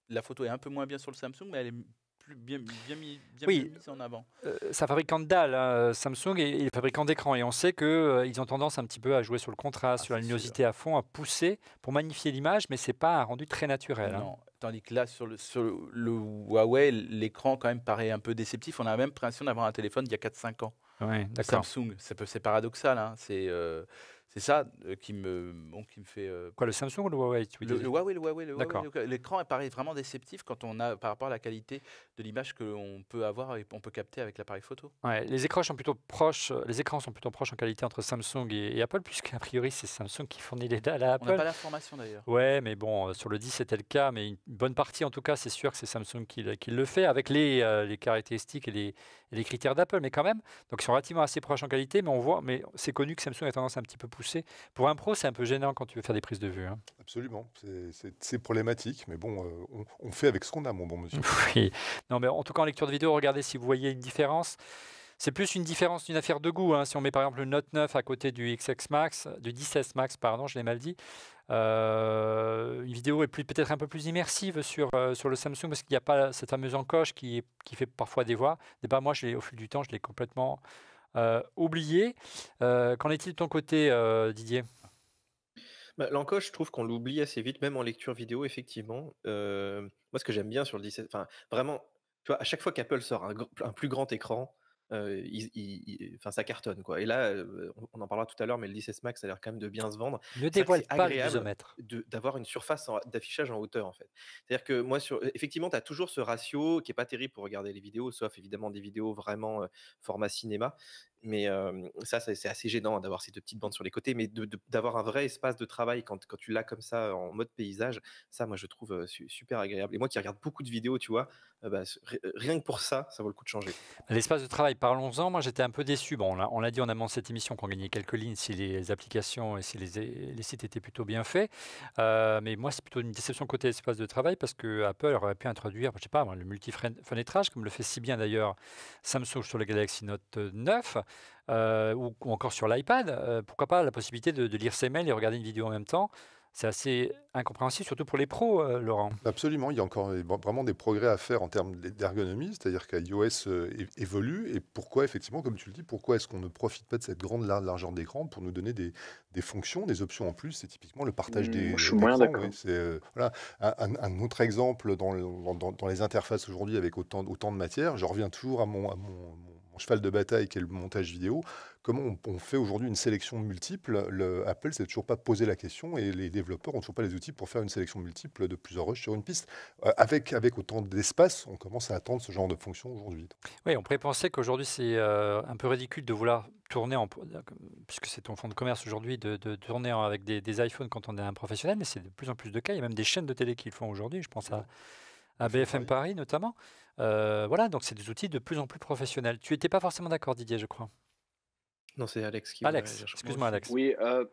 La photo est un peu moins bien sur le Samsung, mais elle est bien, mis, oui, en avant. Euh, ça
fabricant de dalles, hein. Samsung, est les fabricant d'écran. Et on sait qu'ils euh, ils ont tendance un petit peu à jouer sur le contraste, ah, sur la luminosité à fond, à pousser pour magnifier l'image, mais c'est pas un rendu très naturel. Hein. Non.
Tandis que là, sur le, le, Huawei, l'écran quand même paraît un peu déceptif. On a même impression d'avoir un téléphone d'il y a 4-5 ans. Samsung, c'est paradoxal. Hein. c'est. Euh, c'est ça euh, qui me, qui me fait.
Euh, Quoi, le Samsung ou le Huawei le, Huawei, le Huawei, euh,
L'écran apparaît vraiment déceptif quand on a, par rapport à la qualité de l'image que l'on peut avoir et on peut capter avec l'appareil photo.
les écrans sont plutôt proches. Les écrans sont plutôt proches en qualité entre Samsung et, Apple, puisque priori c'est Samsung qui fournit les dalles à Apple. On n'a pas l'information d'ailleurs. Ouais, mais bon, sur le 10 c'était le cas, mais une bonne partie en tout cas, c'est sûr que c'est Samsung qui, le fait avec les, les caractéristiques et les, les critères d'Apple, mais quand même, donc ils sont relativement assez proches en qualité, mais on voit, mais c'est connu que Samsung a tendance un petit peu pour un pro, c'est un peu gênant quand tu veux faire des prises de vue. Hein.
Absolument, c'est problématique, mais bon, euh, on, fait avec ce qu'on a, mon bon monsieur. oui,
non, mais en tout cas, en lecture de vidéo, regardez si vous voyez une différence. C'est plus une différence d'une affaire de goût. Hein. Si on met par exemple le Note 9 à côté du XX Max, euh, du 16 Max, pardon, je l'ai mal dit, euh, une vidéo est peut-être un peu plus immersive sur, sur le Samsung parce qu'il n'y a pas cette fameuse encoche qui, qui fait parfois des voix. Débat, ben, moi, au fil du temps, je l'ai complètement euh, oublié. Euh, qu'en est-il de ton côté, euh, Didier bah, L'encoche, je trouve qu'on l'oublie assez vite, même en lecture vidéo, effectivement.
moi, ce que j'aime bien sur le 17, vraiment, tu vois, à chaque fois qu'Apple sort un, un, plus grand écran, ça cartonne. Quoi. Et là, on en parlera tout à l'heure, mais le 16 Max a l'air quand même de bien se vendre. Ne dévoile pas agréable d'avoir une surface d'affichage en hauteur, en fait. C'est-à-dire que moi, sur, effectivement, tu as toujours ce ratio qui est pas terrible pour regarder les vidéos, sauf évidemment des vidéos vraiment format cinéma. Mais ça, c'est assez gênant hein, d'avoir ces deux petites bandes sur les côtés, mais d'avoir un vrai espace de travail quand, tu l'as comme ça en mode paysage, ça, moi, je trouve super agréable. Et moi qui regarde beaucoup de vidéos, tu vois, bah, rien que pour ça, ça vaut le coup de changer.
L'espace de travail, parlons-en. Moi, j'étais un peu déçu. Bon, on l'a dit en amont de cette émission qu'on gagnait quelques lignes si les applications et si les, sites étaient plutôt bien faits. mais moi, c'est plutôt une déception côté espace de travail parce que Apple aurait pu introduire, je sais pas, le multi-fenêtrage, comme le fait si bien d'ailleurs Samsung sur la Galaxy Note 9. Euh, ou, encore sur l'iPad, euh, pourquoi pas la possibilité de, lire ses mails et regarder une vidéo en même temps c'est assez incompréhensible, surtout pour les pros, euh, Laurent.
Absolument, il y a encore vraiment des progrès à faire en termes d'ergonomie, c'est-à-dire qu'iOS évolue, et pourquoi, effectivement, comme tu le dis, pourquoi est-ce qu'on ne profite pas de cette grande largeur d'écran pour nous donner des, fonctions, des options en plus C'est typiquement le partage des. Je suis moins d'accord. un, autre exemple dans, dans les interfaces aujourd'hui avec autant, autant de matière, je reviens toujours à à mon, mon mon cheval de bataille qui est le montage vidéo, comment on, fait aujourd'hui une sélection multiple le, Apple s'est toujours pas posé la question et les développeurs ont toujours pas les outils pour faire une sélection multiple de plusieurs rushs sur une piste. Euh, avec, avec autant d'espace, on commence à attendre ce genre de fonction aujourd'hui.
Oui, on pourrait penser qu'aujourd'hui c'est euh, un peu ridicule de vouloir tourner, en, puisque c'est ton fonds de commerce aujourd'hui, de, tourner avec des, des, iPhones quand on est un professionnel, mais c'est de plus en plus de cas. Il y a même des chaînes de télé qui le font aujourd'hui. Je pense à à BFM Paris notamment. Euh, voilà, donc c'est des outils de plus en plus professionnels. Tu n'étais pas forcément d'accord, Didier, je crois. Non, c'est Alex qui. Alex, excuse-moi, Alex.
Oui, je euh,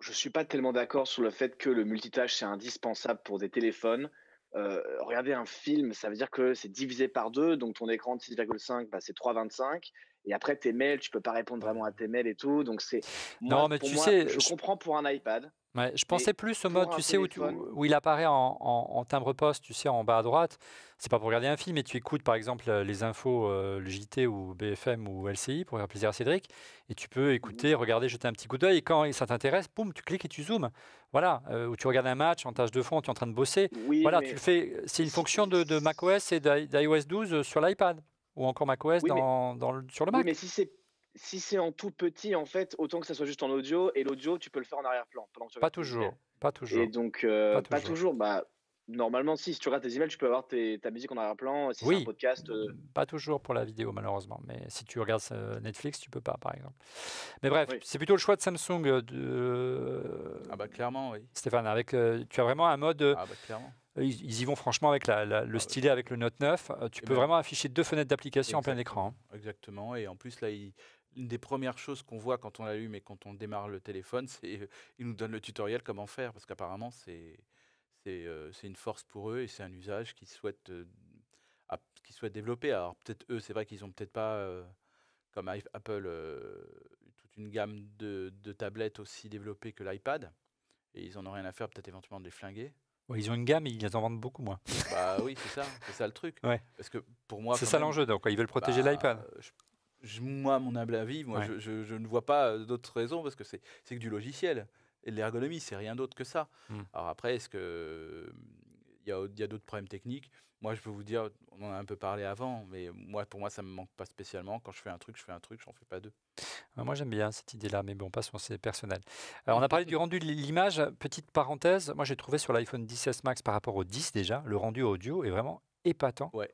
je suis pas tellement d'accord sur le fait que le multitâche c'est indispensable pour des téléphones. Euh, regarder un film, ça veut dire que c'est divisé par deux, donc ton écran de 6,5, bah, c'est 3,25. Et après, tes mails, tu peux pas répondre vraiment à tes mails et tout. Donc, c'est.
Non, mais tu sais. Je,
comprends pour un iPad.
je pensais plus au mode, tu sais, où, il apparaît en, timbre-poste, tu sais, en bas à droite. C'est pas pour regarder un film, mais tu écoutes par exemple euh, les infos, euh, le JT ou BFM ou LCI, pour faire plaisir à Cédric. Et tu peux mmh écouter, regarder, jeter un petit coup d'œil. Et quand ça t'intéresse, boum, tu cliques et tu zoomes voilà, euh, où tu regardes un match en tâche de fond, tu es en train de bosser. voilà, tu le fais. C'est une fonction de, de macOS et d'iOS 12 sur l'iPad ou encore macOS dans, sur le Mac. mais si c'est
si c'est en tout petit, en fait, autant que ça soit juste en audio et l'audio, tu peux le faire en arrière-plan. Pas toujours.
Pas toujours. Et donc,
Pas toujours bah, normalement, si, tu regardes tes emails, tu peux avoir ta musique en arrière-plan. Si un podcast. Euh.
Pas toujours pour la vidéo, malheureusement. Mais si tu regardes euh, Netflix, tu peux pas, par exemple. Mais bref, c'est plutôt le choix de Samsung. Euh, de... Ah, bah clairement, oui. Stéphane, avec, tu as vraiment un mode. Ah, bah clairement. Ils, y vont franchement avec le ah bah, stylet, avec le Note 9. Tu eh peux vraiment afficher deux fenêtres d'application en plein écran. Hein.
Exactement. Et en plus, là, une des premières choses qu'on voit quand on l'allume et quand on démarre le téléphone, c'est il nous donne le tutoriel comment faire, parce qu'apparemment c'est euh, c'est une force pour eux et c'est un usage qu'ils souhaitent, euh, développer. Alors peut-être eux, c'est vrai qu'ils n'ont peut-être pas, euh, comme Apple, toute une gamme de, tablettes aussi développées que l'iPad. Et ils n'en ont rien à faire, peut-être éventuellement de les flinguer.
ils ont une gamme et ils en vendent beaucoup moins.
Bah oui, c'est ça, c'est ça le truc. Parce que pour moi, c'est ça l'enjeu. Donc ils veulent protéger bah, l'iPad. moi, mon humble avis, moi, je, ne vois pas d'autres raisons parce que c'est que du logiciel. Et l'ergonomie, c'est rien d'autre que ça. Hmm. Alors après, est-ce que il y a, d'autres problèmes techniques Moi, je peux vous dire, on en a un peu parlé avant, mais moi, pour moi, ça ne me manque pas spécialement. Quand je fais un truc, je fais un truc, j'en fais pas deux.
Ah, moi, j'aime bien cette idée-là, mais bon, pas passons, c'est personnel. Alors, on a parlé du rendu de l'image. Petite parenthèse, moi, j'ai trouvé sur l'iPhone S Max par rapport au 10 déjà, le rendu audio est vraiment épatant. Ouais.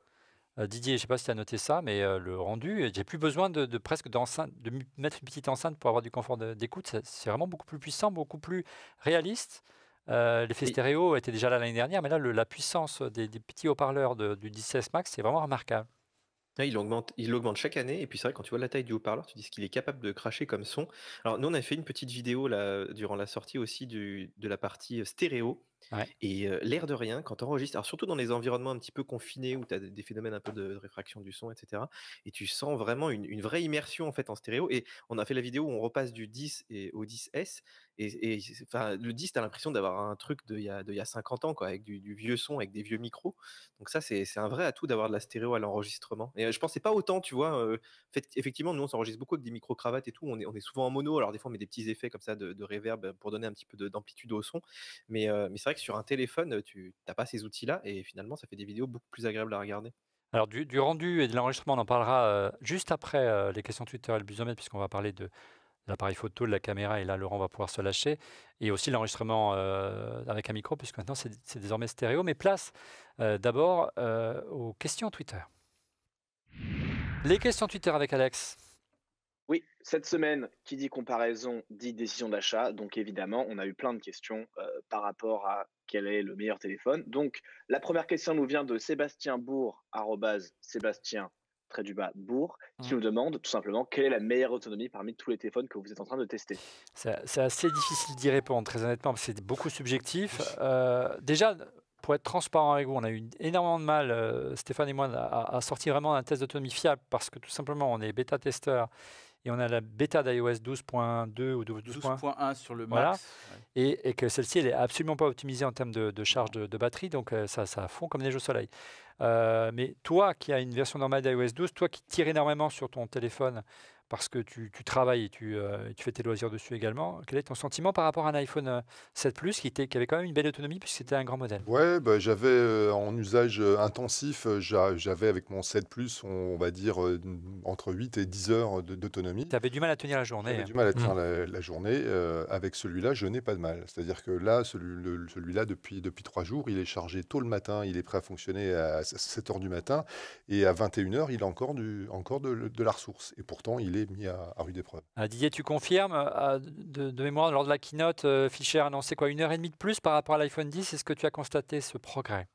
Euh, Didier, je ne sais pas si tu as noté ça, mais euh, le rendu, euh, j'ai plus besoin de, de mettre une petite enceinte pour avoir du confort d'écoute. C'est vraiment beaucoup plus puissant, beaucoup plus réaliste. L'effet stéréo était déjà là l'année dernière, mais là, la puissance des, petits haut-parleurs du 16 Max, c'est vraiment remarquable. Ah, il augmente, chaque année.
Et puis c'est vrai, quand tu vois la taille du haut-parleur, tu dis qu'il est capable de cracher comme son. Alors nous, on a fait une petite vidéo là, durant la sortie aussi de la partie stéréo et l'air de rien, quand tu enregistres, alors surtout dans les environnements un petit peu confinés où tu as des phénomènes un peu de, réfraction du son, etc., et tu sens vraiment une, vraie immersion en fait en stéréo. Et on a fait la vidéo où on repasse du 10 et, au 10S, et, enfin, le 10, tu as l'impression d'avoir un truc d'il y, a, de, y 50 ans, quoi, avec du, vieux son, avec des vieux micros. Donc ça, c'est un vrai atout d'avoir de la stéréo à l'enregistrement. Et je pensais pas autant, tu vois, fait, effectivement, nous on s'enregistre beaucoup avec des micro-cravates et tout, on est, on est souvent en mono, alors des fois on met des petits effets comme ça de, de réverb pour donner un petit peu d'amplitude au son, mais, mais c'est vrai que sur un téléphone, tu n'as pas ces outils-là et finalement, ça fait des vidéos beaucoup plus agréables à regarder.
Alors, du, rendu et de l'enregistrement, on en parlera juste après les questions Twitter et le busomètre, puisqu'on va parler de l'appareil photo, de la caméra, et là, Laurent va pouvoir se lâcher. Et aussi l'enregistrement avec un micro, puisque maintenant, c'est désormais stéréo. Mais place d'abord aux questions Twitter. Les questions Twitter avec Alex.
Cette semaine, qui dit
comparaison dit décision d'achat. Donc
évidemment, on a eu plein de questions euh, par rapport à quel est le meilleur téléphone. Donc la première question nous vient de Sébastien Bourg, Sébastien très Bourg, qui mm. nous demande tout simplement quelle est la meilleure autonomie parmi tous les téléphones que vous êtes en train de tester.
C'est assez difficile d'y répondre, très honnêtement, parce que c'est beaucoup subjectif. Euh, déjà, pour être transparent avec vous, on a eu énormément de mal, euh, Stéphane et moi, à, sortir vraiment un test d'autonomie fiable, parce que tout simplement, on est bêta-testeur et on a la bêta d'iOS 12.2 ou 12.1 sur le voilà. max. Et, que celle-ci, elle est absolument pas optimisée en termes de, charge de, batterie, donc euh, ça, ça fond comme neige au soleil. Euh, mais toi qui as une version normale d'iOS 12, toi qui tires énormément sur ton téléphone parce que tu, travailles et tu, euh, tu, fais tes loisirs dessus également. Quel est ton sentiment par rapport à un iPhone 7 euh, Plus qui, était, qui avait quand même une belle autonomie puisque c'était un grand modèle
Oui, bah, j'avais euh, en usage intensif, j'avais avec mon 7 Plus, on, va dire, entre 8 et 10 heures d'autonomie. Tu avais du mal à tenir la journée. J'avais hein. du mal à tenir mmh. la, journée. avec celui-là, je n'ai pas de mal. C'est-à-dire que là, celui-là, depuis, depuis 3 jours, il est chargé tôt le matin, il est prêt à fonctionner à 7 heures du matin et à 21 heures, il a encore, du, encore de, de la ressource. Et pourtant, il est mis à, rude épreuve.
Euh, Didier, tu confirmes euh, de, mémoire, lors de la keynote, euh, Fischer a quoi Une heure et demie de plus par rapport à l'iPhone 10 Est-ce que tu as constaté ce progrès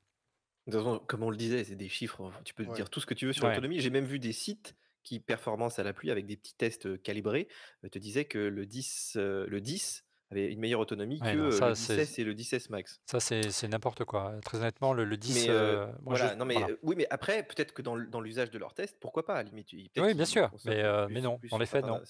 Comme on le disait, c'est des chiffres. Tu peux dire tout ce que tu veux sur l'autonomie. J'ai même vu des sites qui, performance à la pluie, avec des petits tests calibrés, te disaient que le 10, le 10 avait une meilleure autonomie que euh, le 16
et le max. Ça, c'est n'importe quoi. Très honnêtement, le, 10. Euh, euh, non, mais,
Oui, mais après, peut-être que dans, l'usage de leur tests, pourquoi pas à limite, Oui, bien sûr,
mais, mais non, en effet non.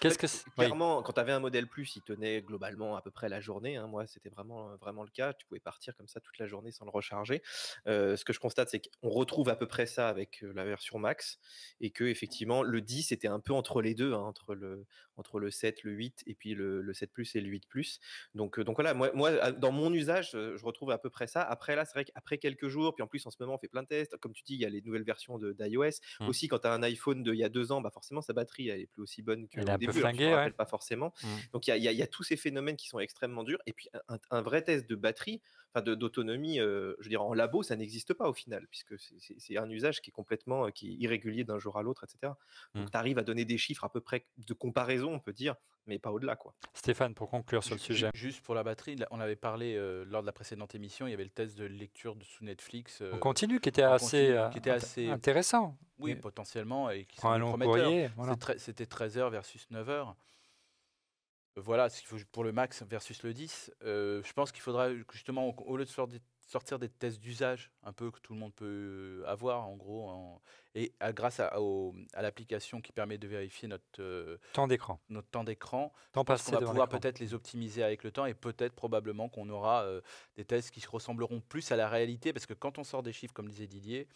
Qu'est-ce que Clairement,
quand tu avais un modèle plus, il tenait globalement à peu près la journée. Hein. Moi, c'était vraiment, vraiment le cas. Tu pouvais partir comme ça toute la journée sans le recharger. ce que je constate, c'est qu'on retrouve à peu près ça avec la version max et que, effectivement, le 10 était un peu entre les deux, hein, entre, le, entre le 7, le 8 et puis le, le 7 plus et le 8 plus. Donc, donc voilà, moi, dans mon usage, je retrouve à peu près ça. Après, là, c'est vrai qu'après quelques jours, puis en plus, en ce moment, on fait plein de tests. Comme tu dis, il y a les nouvelles versions d'iOS. Mmh. Aussi, quand tu as un iPhone d'il y a deux ans, bah forcément, sa batterie, elle est plus aussi bonne qu'au début. Hein, pas forcément. Mmh. Donc, il y, y a, tous ces phénomènes qui sont extrêmement durs. Et puis, un, vrai test de batterie, enfin, d'autonomie, je veux dire, en labo, ça n'existe pas au final, puisque c'est un usage qui est complètement qui est irrégulier d'un jour à l'autre, etc. Donc, mmh. tu arrives à donner des chiffres à peu près de comparaison, on peut dire, mais pas au-delà. Stéphane, pour conclure
sur le sujet.
Juste pour la batterie, on avait parlé euh, lors de la précédente émission, il y avait le test de lecture de, sous Netflix. Euh, on continue, qui était, assez, euh, était assez intéressant. Oui, potentiellement, et qui un long C'était 13h versus 9h. Voilà, ce qu'il faut pour le max versus le 10. je pense qu'il faudra justement, au lieu de sortir des sortir des tests d'usage un peu que tout le monde peut euh, avoir en gros et grâce à, l'application qui permet de vérifier notre euh, temps d'écran notre temps d'écran on va pouvoir peut-être les optimiser avec le temps et peut-être probablement qu'on aura euh, des tests qui se ressembleront plus à la réalité parce que quand on sort des chiffres comme disait Didier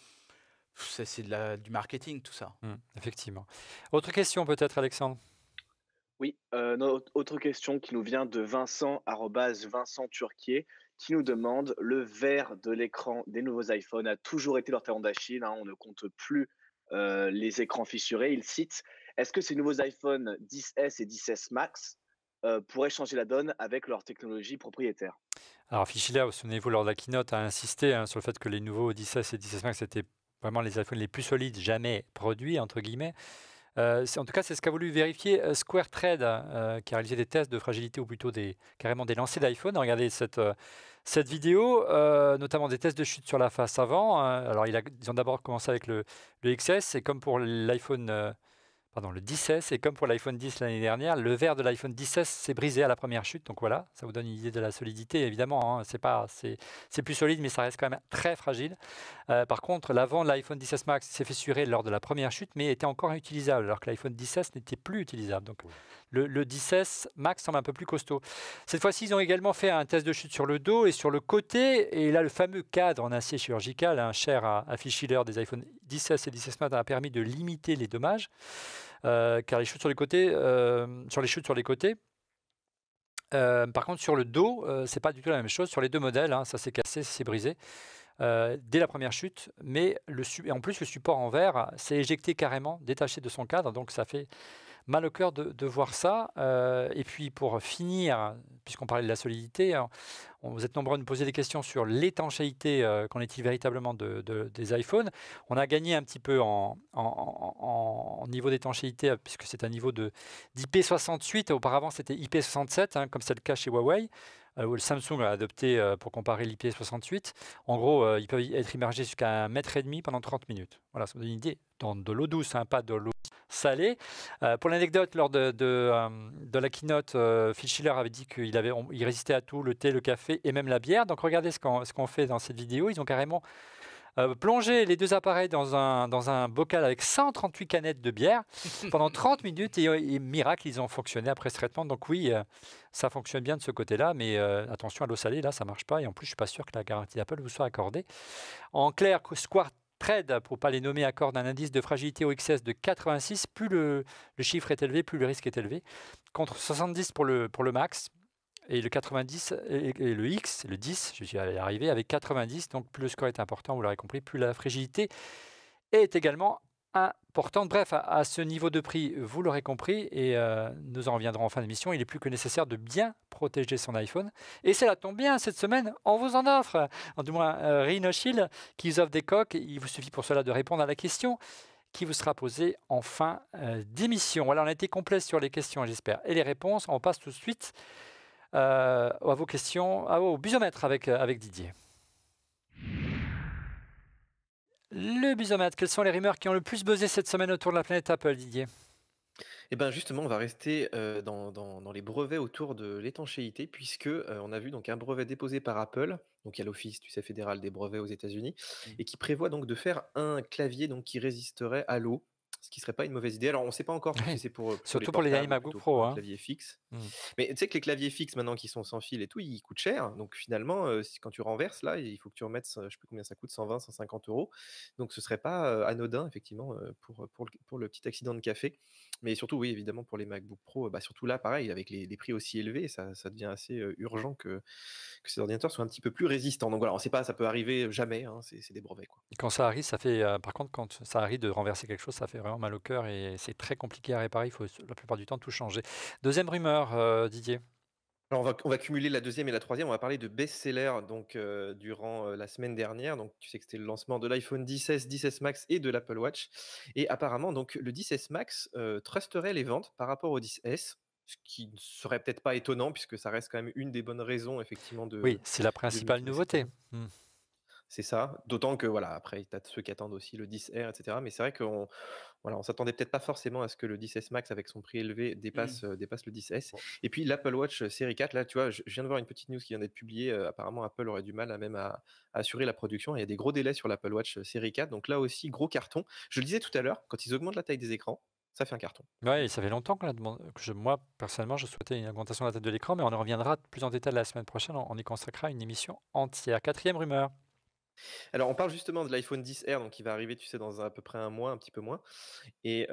c'est du marketing tout ça mmh, effectivement
autre question peut-être Alexandre
oui, autre question qui nous vient de Vincent, Vincent Turquier, qui nous demande le vert de l'écran des nouveaux iPhones a toujours été leur talent d'Achille. Hein, on ne compte plus les écrans fissurés. Il cite Est-ce que ces nouveaux iPhones 10S et 10S Max pourraient changer la donne avec leur technologie propriétaire
Alors, Fichila, souvenez-vous, lors de la keynote, a insisté hein, sur le fait que les nouveaux 10S et 10S Max étaient vraiment les iPhones les plus solides jamais produits, entre guillemets. Euh, en tout cas, c'est ce qu'a voulu vérifier euh, SquareTrade, euh, qui a réalisé des tests de fragilité ou plutôt des, carrément des lancers d'iPhone. Regardez cette, cette vidéo, notamment des tests de chute sur la face avant. Hein. Alors, il a, ils ont d'abord commencé avec le, le, XS, et comme pour l'iPhone pardon, le 10S. Et comme pour l'iPhone 10 l'année dernière, le verre de l'iPhone 16 s'est brisé à la première chute. Donc voilà, ça vous donne une idée de la solidité. Évidemment, hein, c'est pas, c'est plus solide, mais ça reste quand même très fragile. Euh, par contre, l'avant de l'iPhone 16 Max s'est fissuré lors de la première chute, mais était encore utilisable, alors que l'iPhone 16 n'était plus utilisable. Donc le, le Max semble un peu plus costaud. Cette fois-ci, ils ont également fait un test de chute sur le dos et sur le côté. Et là, le fameux cadre en acier chirurgical, un hein, cher à, afficher l'heure des iPhone 10 et 10 Max, a permis de limiter les dommages. Euh, car les chutes sur les côtés, euh, sur les chutes sur les côtés, euh, par contre, sur le dos, c'est pas du tout la même chose. Sur les deux modèles, hein, ça s'est cassé, c'est brisé dès la première chute. Mais le et en plus, le support en verre s'est éjecté carrément, détaché de son cadre. Donc, ça fait mal au cœur de, voir ça. Euh, et puis pour finir, puisqu'on parlait de la solidité, hein, vous êtes nombreux à nous poser des questions sur l'étanchéité, euh, qu'en est-il véritablement des iPhones On a gagné un petit peu en, niveau d'étanchéité, euh, puisque c'est un niveau d'IP68, auparavant c'était IP67, hein, comme c'est le cas chez Huawei. Euh, où le Samsung a adopté euh, pour comparer l'IP68. En gros, euh, ils peuvent être immergés jusqu'à 1,5 mètre et demi pendant 30 minutes. Voilà, ça vous donne une idée. Dans de l'eau douce, hein, pas de l'eau salée. pour l'anecdote, lors de, de, la keynote, Phil Schiller avait dit qu'il avait, résistait à tout, le thé, le café et même la bière. Donc regardez ce ce qu'on fait dans cette vidéo. Ils ont carrément euh, plonger les deux appareils dans un, dans un bocal avec 138 canettes de bière pendant 30 minutes et, miracle, ils ont fonctionné après ce traitement. Donc oui, euh, ça fonctionne bien de ce côté-là, mais euh, attention à l'eau salée, là, ça marche pas. Et en plus, je suis pas sûr que la garantie d'Apple vous soit accordée. En clair, Square Trade, pour pas les nommer, accorde un indice de fragilité au XS de 86. Plus le, chiffre est élevé, plus le risque est élevé, contre 70 pour pour le max et le 90 et, le X, le 10, je suis arrivé avec 90, donc plus le score est important, vous l'aurez compris, plus la fragilité est également importante. Bref, à, ce niveau de prix, vous l'aurez compris, et euh, nous en reviendrons en fin d'émission, il est plus que nécessaire de bien protéger son iPhone. Et cela tombe bien, cette semaine, on vous en offre, en du moins euh, Rhinoshield, qui vous offre des coques, il vous suffit pour cela de répondre à la question qui vous sera posée en fin euh, d'émission. Voilà, on a été complet sur les questions, j'espère, et les réponses. On passe tout de suite euh, à vos questions, au busomètre avec, euh, avec Didier. Le busomètre, quelles sont les rumeurs qui ont le plus buzzé cette semaine autour de la planète Apple, Didier eh bien justement, on va rester euh, dans, les brevets autour de
l'étanchéité, puisque on a vu donc un brevet déposé par Apple, donc à l'Office tu sais, fédéral des brevets aux États-Unis, mmh. et qui prévoit donc de faire un clavier donc, qui résisterait à l'eau, ce qui serait pas une mauvaise idée. Alors, on ne sait pas encore c'est pour, euh, Surtout pour les derniers Pro. Hein. Clavier fixe. Mmh. Mais tu sais que les claviers fixes, maintenant, qui sont sans fil et tout, ils coûtent cher. Donc, finalement, euh, quand tu renverses, là, il faut que tu remettes, euh, je sais plus combien ça coûte, 120, 150 euros. Donc, ce serait pas anodin, effectivement, pour, pour le petit accident de café mais surtout, oui, évidemment, pour les MacBook Pro, bah, surtout là, pareil, avec les, prix aussi élevés, ça, devient assez urgent que, ces ordinateurs soient un petit peu plus résistants. Donc voilà, on ne sait pas, ça peut arriver jamais, hein, c'est des brevets. Quoi.
Quand ça arrive, ça fait, par contre, quand ça arrive de renverser quelque chose, ça fait vraiment mal au cœur et c'est très compliqué à réparer. Il faut la plupart du temps tout changer. Deuxième rumeur, Didier on va, cumuler
la deuxième et la troisième. On va parler de best-seller donc euh, durant euh, la semaine dernière. Donc tu sais que c'était le lancement de l'iPhone 10s, 10s Max et de l'Apple Watch. Et apparemment donc le 10s Max euh, trusterait les ventes par rapport au 10s, ce qui ne serait peut-être pas étonnant puisque ça reste quand même une des bonnes raisons effectivement de. Oui, c'est la principale nouveauté. Mmh. C'est ça. D'autant que, voilà, après, tu as ceux qui attendent aussi le 10R, etc. Mais c'est vrai qu'on voilà, on s'attendait peut-être pas forcément à ce que le 10S Max avec son prix élevé mmh. dépasse, dépasse le 10S. Et puis l'Apple Watch série 4, là, tu vois, je viens de voir une petite news qui vient d'être publiée. apparemment, Apple aurait du mal à même à, assurer la production. il y a des gros délais sur l'Apple Watch série 4. Donc là aussi, gros carton. Je le disais tout à l'heure, quand ils augmentent la taille des écrans, ça fait un carton.
Oui, ça fait longtemps que, la que moi, personnellement, je souhaitais une augmentation de la taille de l'écran, mais on en reviendra plus en détail la semaine prochaine. On, on y consacrera une émission entière. Quatrième rumeur.
Alors, on parle justement de l'iPhone 10R, donc qui va arriver, tu sais, dans à peu près un mois, un petit peu moins. Et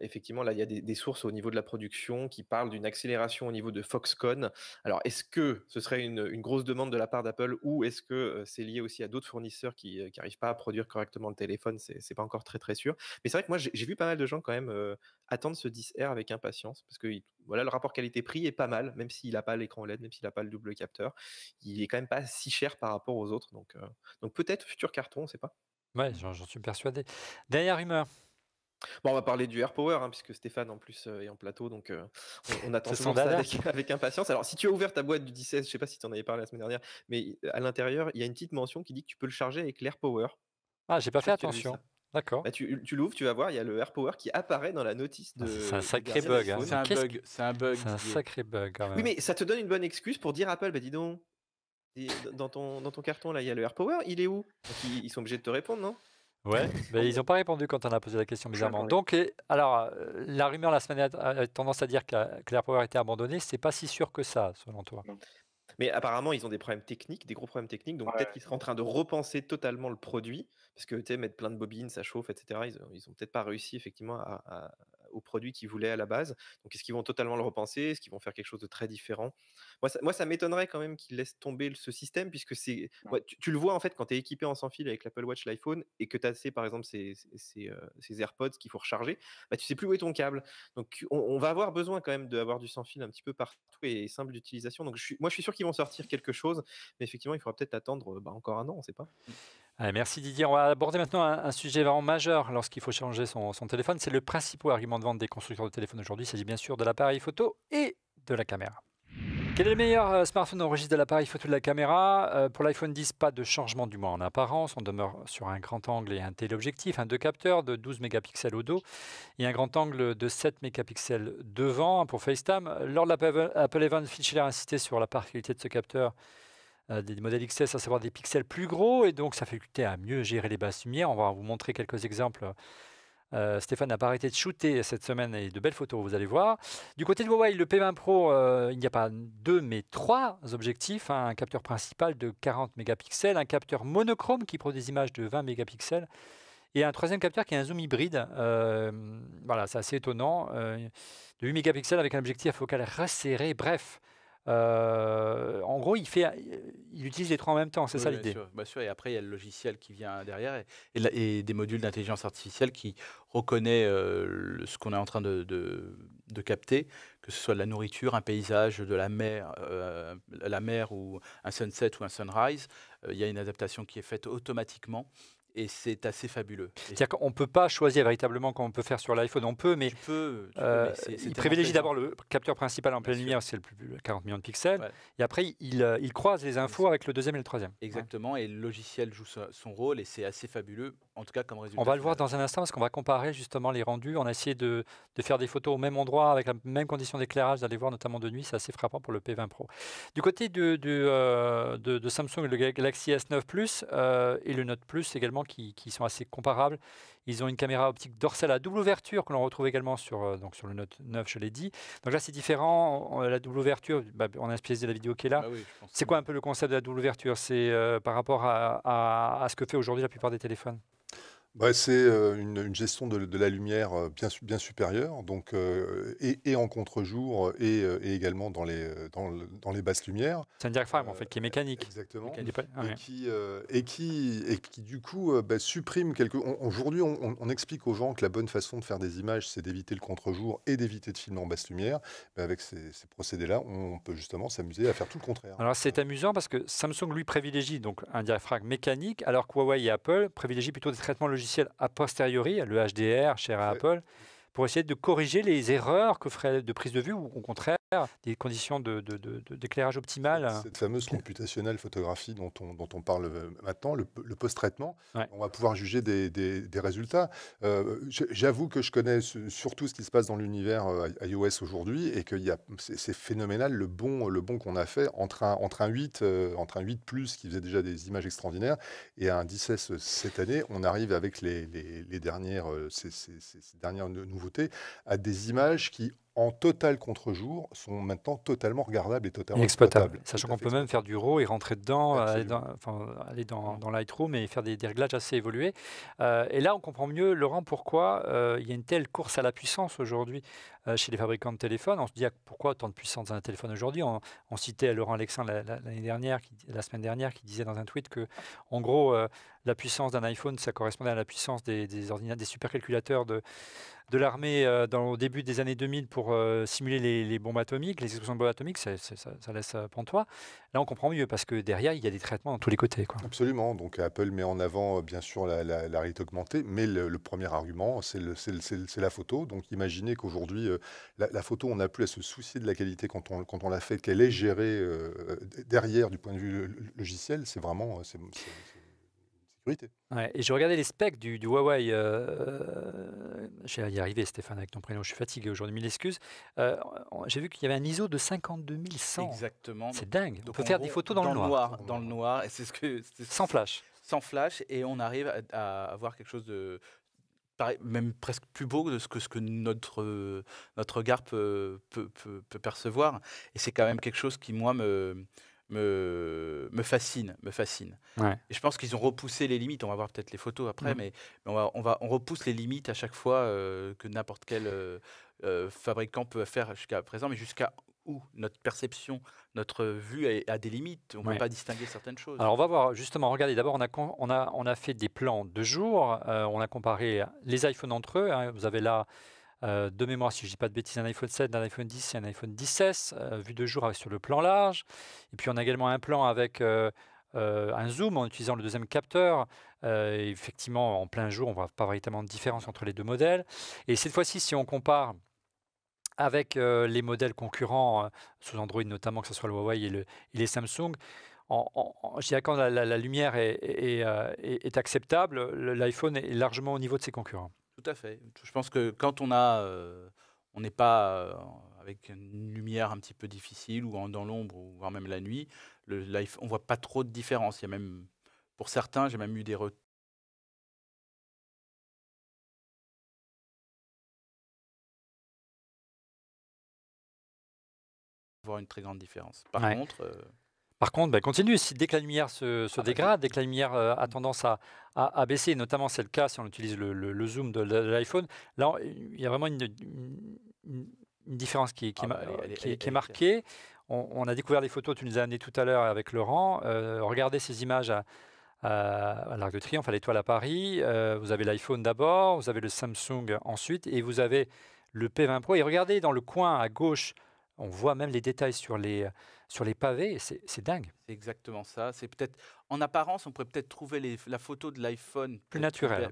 effectivement, là, il y a des, sources au niveau de la production qui parlent d'une accélération au niveau de Foxconn. Alors, est-ce que ce serait une, grosse demande de la part d'Apple ou est-ce que c'est lié aussi à d'autres fournisseurs qui n'arrivent pas à produire correctement le téléphone C'est pas encore très, très sûr. Mais c'est vrai que moi, j'ai vu pas mal de gens quand même attendre ce 10R avec impatience parce que voilà, le rapport qualité-prix est pas mal, même s'il n'a pas l'écran LED, même s'il n'a pas le double capteur. Il est quand même pas si cher par rapport aux autres. Donc, euh, donc peut-être futur
carton, on ne sait pas. Ouais, j'en suis persuadé. Dernière rumeur.
Bon, on va parler du Air Power, hein, puisque Stéphane en plus euh, est en plateau, donc euh, on, attend ça avec, impatience. Alors, si tu as ouvert ta boîte du 16, je ne sais pas si tu en avais parlé la semaine dernière, mais à l'intérieur, il y a une petite mention qui dit que tu peux le charger avec l'Air Power. Ah, j'ai pas fait attention. D'accord. Bah, tu, l'ouvres, tu vas voir, il y a le AirPower qui apparaît dans la notice ah, de. C'est un sacré hein. bug. C'est un, bug. C'est un bug. sacré bug. Oui, mais ça te donne une bonne excuse pour dire Apple, bah dis donc, dans ton, dans ton carton là, il y a le AirPower, il est où
ils, sont obligés de te répondre, non Ouais, mais ils n'ont pas répondu quand on a posé la question ah, bizarrement. Bah donc, alors, euh, la rumeur la semaine dernière, a tendance à dire que, que l'AirPower était abandonné. C'est pas si sûr que ça, selon toi.
Mais apparemment, ils ont des problèmes techniques, des gros problèmes techniques. Donc peut-être qu'ils seraient en train de repenser totalement le produit. Parce que, tu sais, mettre plein de bobines, ça chauffe, etc. Ils, n'ont ont peut-être pas réussi, effectivement, à, produits qu'ils voulaient à la base. Donc, est-ce qu'ils vont totalement le repenser Est-ce qu'ils vont faire quelque chose de très différent Moi, ça, moi, ça m'étonnerait quand même qu'ils laissent tomber ce système, puisque c'est. tu, le vois, en fait, quand tu es équipé en sans fil avec l'Apple Watch, l'iPhone, et que tu as, ces, par exemple, ces, euh, ces, AirPods qu'il faut recharger, bah, tu sais plus où est ton câble. Donc, on, va avoir besoin quand même d'avoir du sans fil un petit peu partout et, simple d'utilisation. Donc, je suis, moi, je suis sûr qu'ils vont sortir quelque chose, mais effectivement, il faudra peut-être attendre bah, encore un an, on ne sait pas. Mmh.
Merci Didier. On va aborder maintenant un, sujet vraiment majeur lorsqu'il faut changer son, téléphone. C'est le principal argument de vente des constructeurs de téléphones aujourd'hui. Il s'agit bien sûr de l'appareil photo et de la caméra. Quel est le meilleur euh, smartphone au registre de l'appareil photo de la caméra euh, Pour l'iPhone 10, pas de changement du moins en apparence. On demeure sur un grand angle et un téléobjectif, un deux capteurs de 12 mégapixels au dos et un grand angle de 7 mégapixels devant pour FaceTime. Lors de l'Apple Event, a insisté sur la particularité de ce capteur euh, des modèles XS, à savoir des pixels plus gros, et donc ça faculté à mieux gérer les basses lumières. On va vous montrer quelques exemples. Euh, Stéphane n'a pas arrêté de shooter cette semaine et de belles photos, vous allez voir. Du côté de Huawei, le P20 Pro, euh, il n'y a pas deux mais trois objectifs. Hein. un capteur principal de 40 mégapixels, un capteur monochrome qui produit des images de 20 mégapixels et un troisième capteur qui est un zoom hybride. voilà, c'est assez étonnant. de 8 mégapixels avec un objectif focal resserré. Bref, euh, en gros, il, fait, il utilise les trois en même temps, c'est ça l'idée
bien, sûr, et après, il y a le logiciel qui vient derrière et, des modules d'intelligence artificielle qui reconnaît euh, ce qu'on est en train de, capter, que ce soit de la nourriture, un paysage, de la mer, euh, la mer ou un sunset ou un sunrise. Il y a une adaptation qui est faite automatiquement et c'est assez fabuleux. C'est-à-dire
qu'on ne peut pas choisir véritablement qu'on on peut faire sur l'iPhone. On peut, mais, tu peux, euh, il privilégie d'abord le capteur principal en pleine lumière, c'est le plus 40 millions de pixels. Et après, il, euh, croise les infos avec le deuxième et le troisième.
Exactement, et le logiciel joue son rôle et c'est assez fabuleux, en tout cas comme résultat. On va le voir dans
un instant parce qu'on va comparer justement les rendus. On a essayé de, faire des photos au même endroit avec la même condition d'éclairage, d'aller voir notamment de nuit, c'est assez frappant pour le P20 Pro. Du côté de, de, euh, Samsung, le Galaxy S9 Plus et le Note Plus également qui, sont assez comparables. Ils ont une caméra optique dorsale à double ouverture que l'on retrouve également sur, euh, donc sur le Note 9, je l'ai dit. Donc là, c'est différent. La double ouverture, bah, on a spécialisé la vidéo qui est là. Ah c'est quoi un peu le concept de la double ouverture C'est euh, par rapport à, ce que fait aujourd'hui la plupart des téléphones
bah, c'est euh, une, gestion de, la lumière euh, bien, bien supérieure, donc, euh, et, en contre-jour et, également dans les, dans, les basses lumières.
C'est un diaphragme en fait qui est mécanique. Exactement. Et,
qui, et, qui, du coup bah, supprime quelque. Aujourd'hui, on, explique aux gens que la bonne façon de faire des images, c'est d'éviter le contre-jour et d'éviter de filmer en basse lumière. avec ces, procédés-là, on peut justement s'amuser à faire tout le contraire.
Alors c'est amusant parce que Samsung lui privilégie donc un diaphragme mécanique, alors que Huawei et Apple privilégient plutôt des traitements logiciels a posteriori, le HDR, cher à Apple, pour essayer de corriger les erreurs que ferait de prise de vue ou au contraire des conditions d'éclairage de,
Cette fameuse computationnelle photographie dont on, dont on parle euh, maintenant, le, post-traitement, on va pouvoir juger des, résultats. Euh, j'avoue que je connais surtout ce qui se passe dans l'univers euh, iOS aujourd'hui et que c'est phénoménal le bon, le bon qu'on a fait entre un, entre un 8, entre un 8 plus qui faisait déjà des images extraordinaires et un 16 cette année, on arrive avec les, dernières, ces, ces dernières nouveautés à des images qui en total contre-jour sont maintenant totalement regardables et totalement exploitables. Sachant qu'on peut
même faire du RAW et rentrer dedans, euh, aller dans, Lightroom et faire des, réglages assez évolués. Euh, et là, on comprend mieux, Laurent, pourquoi euh, il y a une telle course à la puissance aujourd'hui chez les fabricants de téléphones. On se dit ah, pourquoi autant de puissance dans un téléphone aujourd'hui. On, citait Laurent Alexandre l'année la, dernière, qui, la semaine dernière, qui disait dans un tweet que, en gros, la puissance d'un iPhone, ça correspondait à la puissance des, des ordinateurs, des supercalculateurs de de l'armée euh, dans, au début des années 2000 pour euh, simuler les, bombes atomiques, les explosions de bombes atomiques, ça, ça, ça laisse euh, pantois. Là, on comprend mieux parce que derrière, il y a des traitements dans
tous les côtés. Quoi. Absolument. Donc Apple met en avant, bien sûr, la, réalité augmentée, mais le, premier argument, c'est la photo. Donc imaginez qu'aujourd'hui, la, photo, on n'a plus à se soucier de la qualité quand on, quand on l'a fait, qu'elle est gérée derrière du point de vue logiciel. C'est vraiment
et je regardais les specs du, Huawei. Euh, euh J'ai y arrivé, Stéphane, avec ton prénom. Je suis fatigué aujourd'hui, mille excuses. Euh, j'ai vu qu'il y avait un ISO de 52100. Exactement. C'est dingue. Donc on peut faire des photos dans, le noir.
Dans le noir. Et c'est ce que. Sans flash. Sans flash, et on arrive à, avoir quelque chose de, même presque plus beau de ce que, ce que notre, notre regard peut, peut, peut percevoir. Et c'est quand même quelque chose qui, moi, me, me, me fascine. Me fascine. Et je pense qu'ils ont repoussé les limites. On va voir peut-être les photos après, mm. mais, on, va, on, repousse les limites à chaque fois euh, que n'importe quel euh, euh, fabricant peut faire jusqu'à présent, mais jusqu'à où notre perception, notre
vue a, des limites. On ne peut pas distinguer
certaines choses. Alors on
va voir justement, regardez, d'abord on a, on, a, on a fait des plans de jour, on a comparé les iPhones entre eux. Hein. vous avez là euh, de mémoire, si je ne dis pas de bêtises, un iPhone 7, un iPhone 10 et un iPhone 16, euh, vu de jour sur le plan large. Et puis on a également un plan avec euh, un zoom en utilisant le deuxième capteur. effectivement, en plein jour, on ne voit pas véritablement de différence entre les deux modèles. Et cette fois-ci, si on compare avec les modèles concurrents, sous Android notamment, que ce soit le Huawei et, les Samsung, en, quand la, lumière est acceptable, l'iPhone est largement au niveau de ses concurrents. Tout à fait. Je pense que quand on a,
euh, on n'est pas euh, avec une lumière un petit peu difficile ou dans l'ombre, ou voire même la nuit, le, ne on voit pas trop de différence. y même, pour certains, j'ai même eu des retours.
une très grande différence. Par contre, euh, par contre, ben, continue. Si, dès que la lumière se, ah bah dégrade, dès que la lumière euh, a tendance à, à, baisser, notamment c'est le cas si on utilise le, zoom de, l'iPhone, là, il y a vraiment une, différence qui, est marquée. On, a découvert les photos, tu nous as amené tout à l'heure avec Laurent. Euh, regardez ces images à, l'Arc de Triomphe, à l'Étoile à Paris. Euh, vous avez l'iPhone d'abord, vous avez le Samsung ensuite, et vous avez le P20 Pro. Et regardez dans le coin à gauche, on voit même les détails sur les sur les pavés. C'est dingue. C'est
exactement ça. C'est peut-être en apparence, on pourrait peut-être
trouver la photo
de l'iPhone plus naturelle,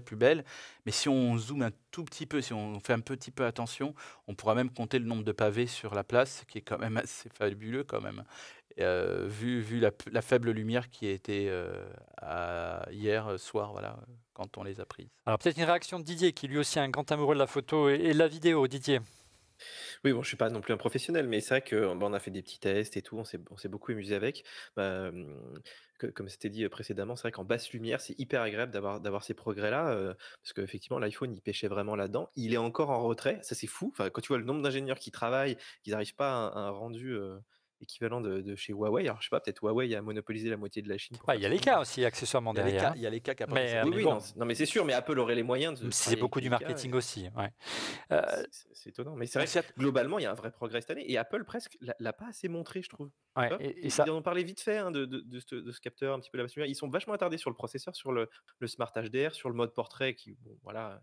plus, plus, belle. Mais si on zoome un tout petit peu, si on fait un petit peu attention, on pourra même compter le nombre de pavés sur la place, qui est quand même assez fabuleux quand même, euh, vu, vu la, faible lumière qui était euh, hier soir, voilà, quand on les a prises.
Alors peut-être une réaction de Didier, qui lui aussi est un grand amoureux de la photo et, et de la vidéo, Didier.
Oui, bon, je suis pas non plus un professionnel, mais c'est vrai qu'on a fait des petits tests et tout, on s'est, beaucoup amusé avec. Bah, comme c'était dit précédemment, c'est vrai qu'en basse lumière, c'est hyper agréable d'avoir, ces progrès-là, parce qu'effectivement, l'iPhone, il pêchait vraiment là-dedans. Il est encore en retrait, ça c'est fou. quand tu vois le nombre d'ingénieurs qui travaillent, qui n'arrivent pas à un, rendu équivalent de, chez Huawei. Alors, je sais pas, peut-être Huawei a monopolisé la moitié de la Chine.
il y a les cas aussi, accessoirement derrière. Il y a les cas qui euh, oui, oui, non, mais c'est sûr, mais Apple aurait les moyens de. C'est beaucoup du marketing euh, aussi.
Euh, c'est étonnant. Mais c'est vrai que globalement, il y a un vrai progrès cette année. Et Apple, presque, l'a pas assez montré, je trouve. et, ça... Ils en ont parlé vite fait hein, de, de, ce, capteur un petit peu la bas Ils sont vachement attardés sur le processeur, sur le, le Smart HDR, sur le mode portrait qui, bon, voilà,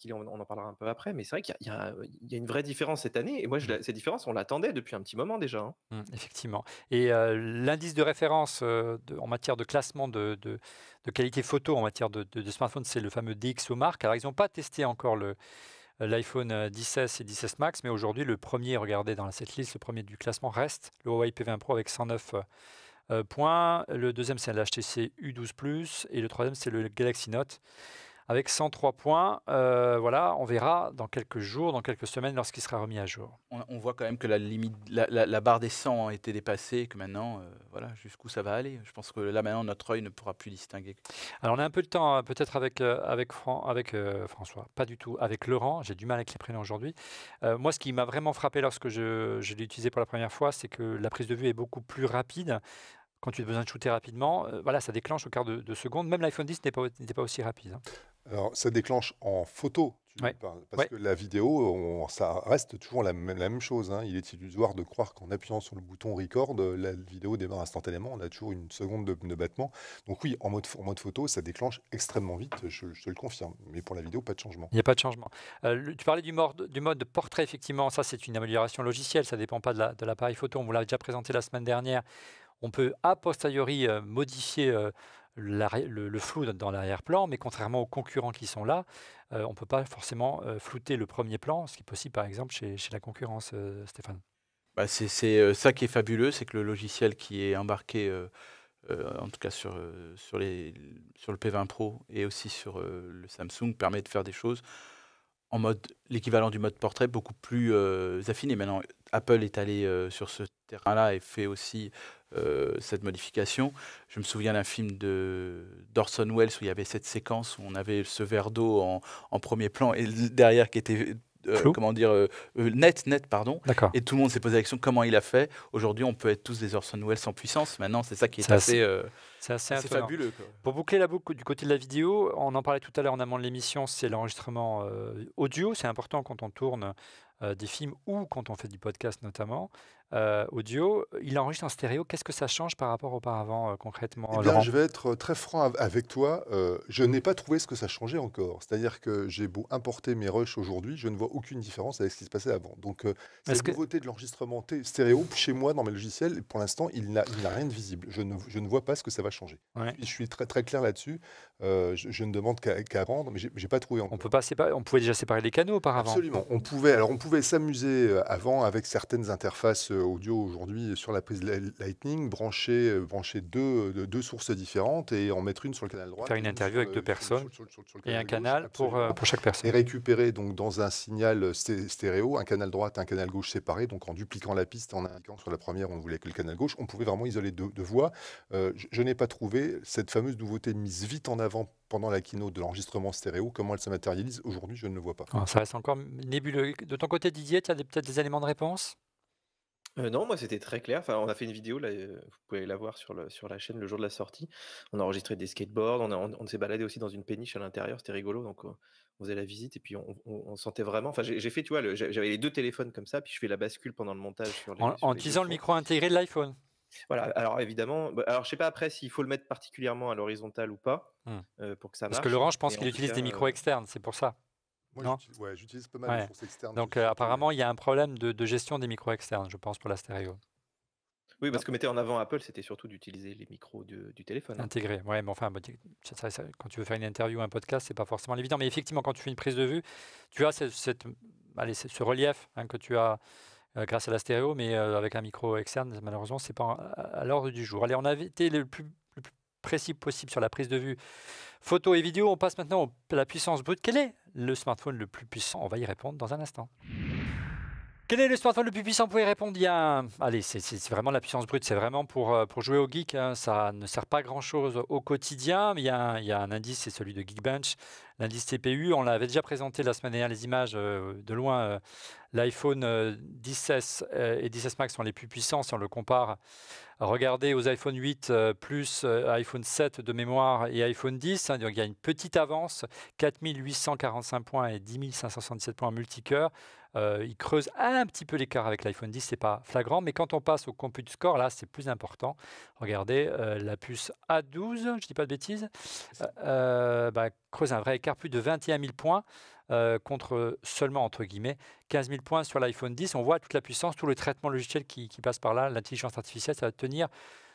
qu'il on en parlera un peu après, mais c'est vrai qu'il
y, a euh, une vraie différence cette année. Et moi, je, mmh. cette différence, on l'attendait depuis un petit moment déjà. Hein. Mmh, effectivement. Et euh, l'indice de référence euh, en matière de classement de, qualité photo en matière de, smartphone, c'est le fameux DxOMark. Alors, ils n'ont pas testé encore le, l'iPhone 16 et 16 Max, mais aujourd'hui, le premier, regardez dans cette liste, le premier du classement reste le Huawei P20 Pro avec 109 points. Le deuxième, c'est l'HTC U12 Plus, et le troisième, c'est le Galaxy Note avec 103 points. Euh, voilà, on verra dans quelques jours, dans quelques semaines, lorsqu'il sera remis à jour.
On, voit quand même que la limite, la, barre des 100 a été dépassée, que maintenant, euh, voilà, jusqu'où ça va aller. Je pense que là maintenant, notre œil ne pourra plus distinguer.
Alors on a un peu de temps, hein, peut-être avec euh, avec, avec François, pas du tout, avec Laurent. J'ai du mal avec les prénoms aujourd'hui. moi, ce qui m'a vraiment frappé lorsque je, l'ai utilisé pour la première fois, c'est que la prise de vue est beaucoup plus rapide quand tu as besoin de shooter rapidement, voilà, ça déclenche au quart de, seconde. Même l'iPhone 10 n'était pas, aussi rapide. Hein.
Alors, ça déclenche en photo, parce que la vidéo, ça reste toujours la même, chose. Hein. Il est illusoire de croire qu'en appuyant sur le bouton record, euh, la vidéo démarre instantanément. On a toujours une seconde de, battement. Donc oui, en mode, photo, ça déclenche extrêmement vite, je, te le confirme. Mais pour la vidéo, pas de changement. Il n'y a pas de
changement. Euh, tu parlais du mode, du mode portrait, effectivement. Ça, c'est une amélioration logicielle. Ça ne dépend pas de l'appareil photo. On vous l'a déjà présenté la semaine dernière on peut a posteriori euh, modifier le, flou dans l'arrière-plan, mais contrairement aux concurrents qui sont là, euh, on ne peut pas forcément euh, flouter le premier plan, ce qui est possible par exemple chez, la concurrence, euh, Stéphane.
Bah, c'est ça qui est fabuleux, c'est que le logiciel qui est embarqué, en tout cas sur, sur, les, sur, le P20 Pro et aussi sur le Samsung, permet de faire des choses en mode l'équivalent du mode portrait beaucoup plus affiné. Maintenant, Apple est allé sur ce terrain-là et fait aussi euh, cette modification. Je me souviens d'un film de d'Orson Welles où il y avait cette séquence où on avait ce verre d'eau en, premier plan et derrière qui était euh, comment dire euh, net net pardon. Et tout le monde s'est posé la question comment il a fait. Aujourd'hui, on peut être tous des Orson Welles en puissance. Maintenant, c'est ça qui est, assez,
fabuleux. Pour boucler la boucle du côté de la vidéo, on en parlait tout à l'heure en amont de l'émission, c'est l'enregistrement audio. C'est important quand on tourne des films ou quand on fait du podcast notamment. Euh, audio, il enregistre en stéréo. Qu'est-ce que ça change par rapport auparavant euh, concrètement eh Je
vais être euh, très franc avec toi. je n'ai pas trouvé ce que ça changeait encore. C'est-à-dire que j'ai beau importer mes rushs aujourd'hui, je ne vois aucune différence avec ce qui se passait avant. Donc, cette nouveauté de l'enregistrement stéréo chez moi dans mes logiciels, pour l'instant, il n'a rien de visible. Je ne, vois pas ce que ça va changer. Je suis très, très clair là-dessus. Je, ne demande qu'à rendre, mais je n'ai pas trouvé encore.
On, peut pas on pouvait déjà séparer les canaux auparavant Absolument. On
pouvait, alors, on pouvait s'amuser avant avec certaines interfaces euh, audio aujourd'hui sur la prise Lightning, brancher, euh, brancher deux, euh, deux, sources différentes et en mettre une sur le canal droit. Faire une
interview avec deux personnes et un canal pour, pour
chaque personne. Et récupérer donc dans un signal stéréo un canal droit et un canal gauche séparé. Donc en dupliquant la piste, en indiquant sur la première on voulait que le canal gauche, on pouvait vraiment isoler deux, voix. je, n'ai pas trouvé cette fameuse nouveauté mise vite en avant pendant la keynote de l'enregistrement stéréo, comment elle se matérialise aujourd'hui, je ne le vois pas. Ah, ça
reste encore nébuleux. De ton côté, Didier, tu as peut-être des éléments de réponse euh, non, moi c'était très clair. Enfin, on a fait
une vidéo, là, euh, vous pouvez la voir sur, le, sur la chaîne le jour de la sortie. On a enregistré des skateboards, on, s'est baladé aussi dans une péniche à l'intérieur, c'était rigolo. Donc on faisait la visite et puis on, sentait vraiment. Enfin, j'ai fait, tu vois, j'avais les deux téléphones comme ça, puis je fais la bascule pendant le montage. Sur en, utilisant le micro intégré de l'iPhone. Voilà, alors évidemment, bah, alors je sais pas après s'il faut le mettre particulièrement à l'horizontale ou pas hum.
euh, pour que ça marche. Parce que Laurent, je pense qu'il
utilise des micros externes, c'est pour ça
j'utilise pas mal de sources externes. Donc, euh,
apparemment, il y a un problème de, gestion des micros externes, je pense, pour la stéréo.
Oui, parce ah. que mettez en avant Apple, c'était surtout d'utiliser les micros du téléphone. Hein. Intégré,
ouais, mais enfin, quand tu veux faire une interview ou un podcast, c'est pas forcément évident. Mais effectivement, quand tu fais une prise de vue, tu as cette, ce relief hein, que tu as euh, grâce à la stéréo, mais euh, avec un micro externe, malheureusement, c'est pas à l'ordre du jour. Allez, on a été le plus précis possible sur la prise de vue photo et vidéo. On passe maintenant à la puissance brute. Quel est le smartphone le plus puissant On va y répondre dans un instant. Quel est le smartphone le plus puissant Vous pouvez répondre, il y a Allez, c'est vraiment la puissance brute, c'est vraiment pour, euh, pour jouer au geek, hein. ça ne sert pas grand-chose au quotidien, il y a un, indice, c'est celui de Geekbench, l'indice CPU, on l'avait déjà présenté la semaine dernière, les images euh, de loin, euh, l'iPhone 10s et 10s Max sont les plus puissants si on le compare, regardez, aux iPhone 8 plus iPhone 7 de mémoire et iPhone 10, hein, il y a une petite avance, 4845 points et 10567 points multicœur, euh, il creuse un petit peu l'écart avec l'iPhone 10, c'est pas flagrant, mais quand on passe au compute score, là c'est plus important. Regardez, euh, la puce A12, je dis pas de bêtises, euh, bah, creuse un vrai écart, plus de 21 000 points contre seulement entre guillemets 15 000 points sur l'iPhone 10. On voit toute la puissance, tout le traitement logiciel qui, qui passe par là, l'intelligence artificielle, ça va tenir.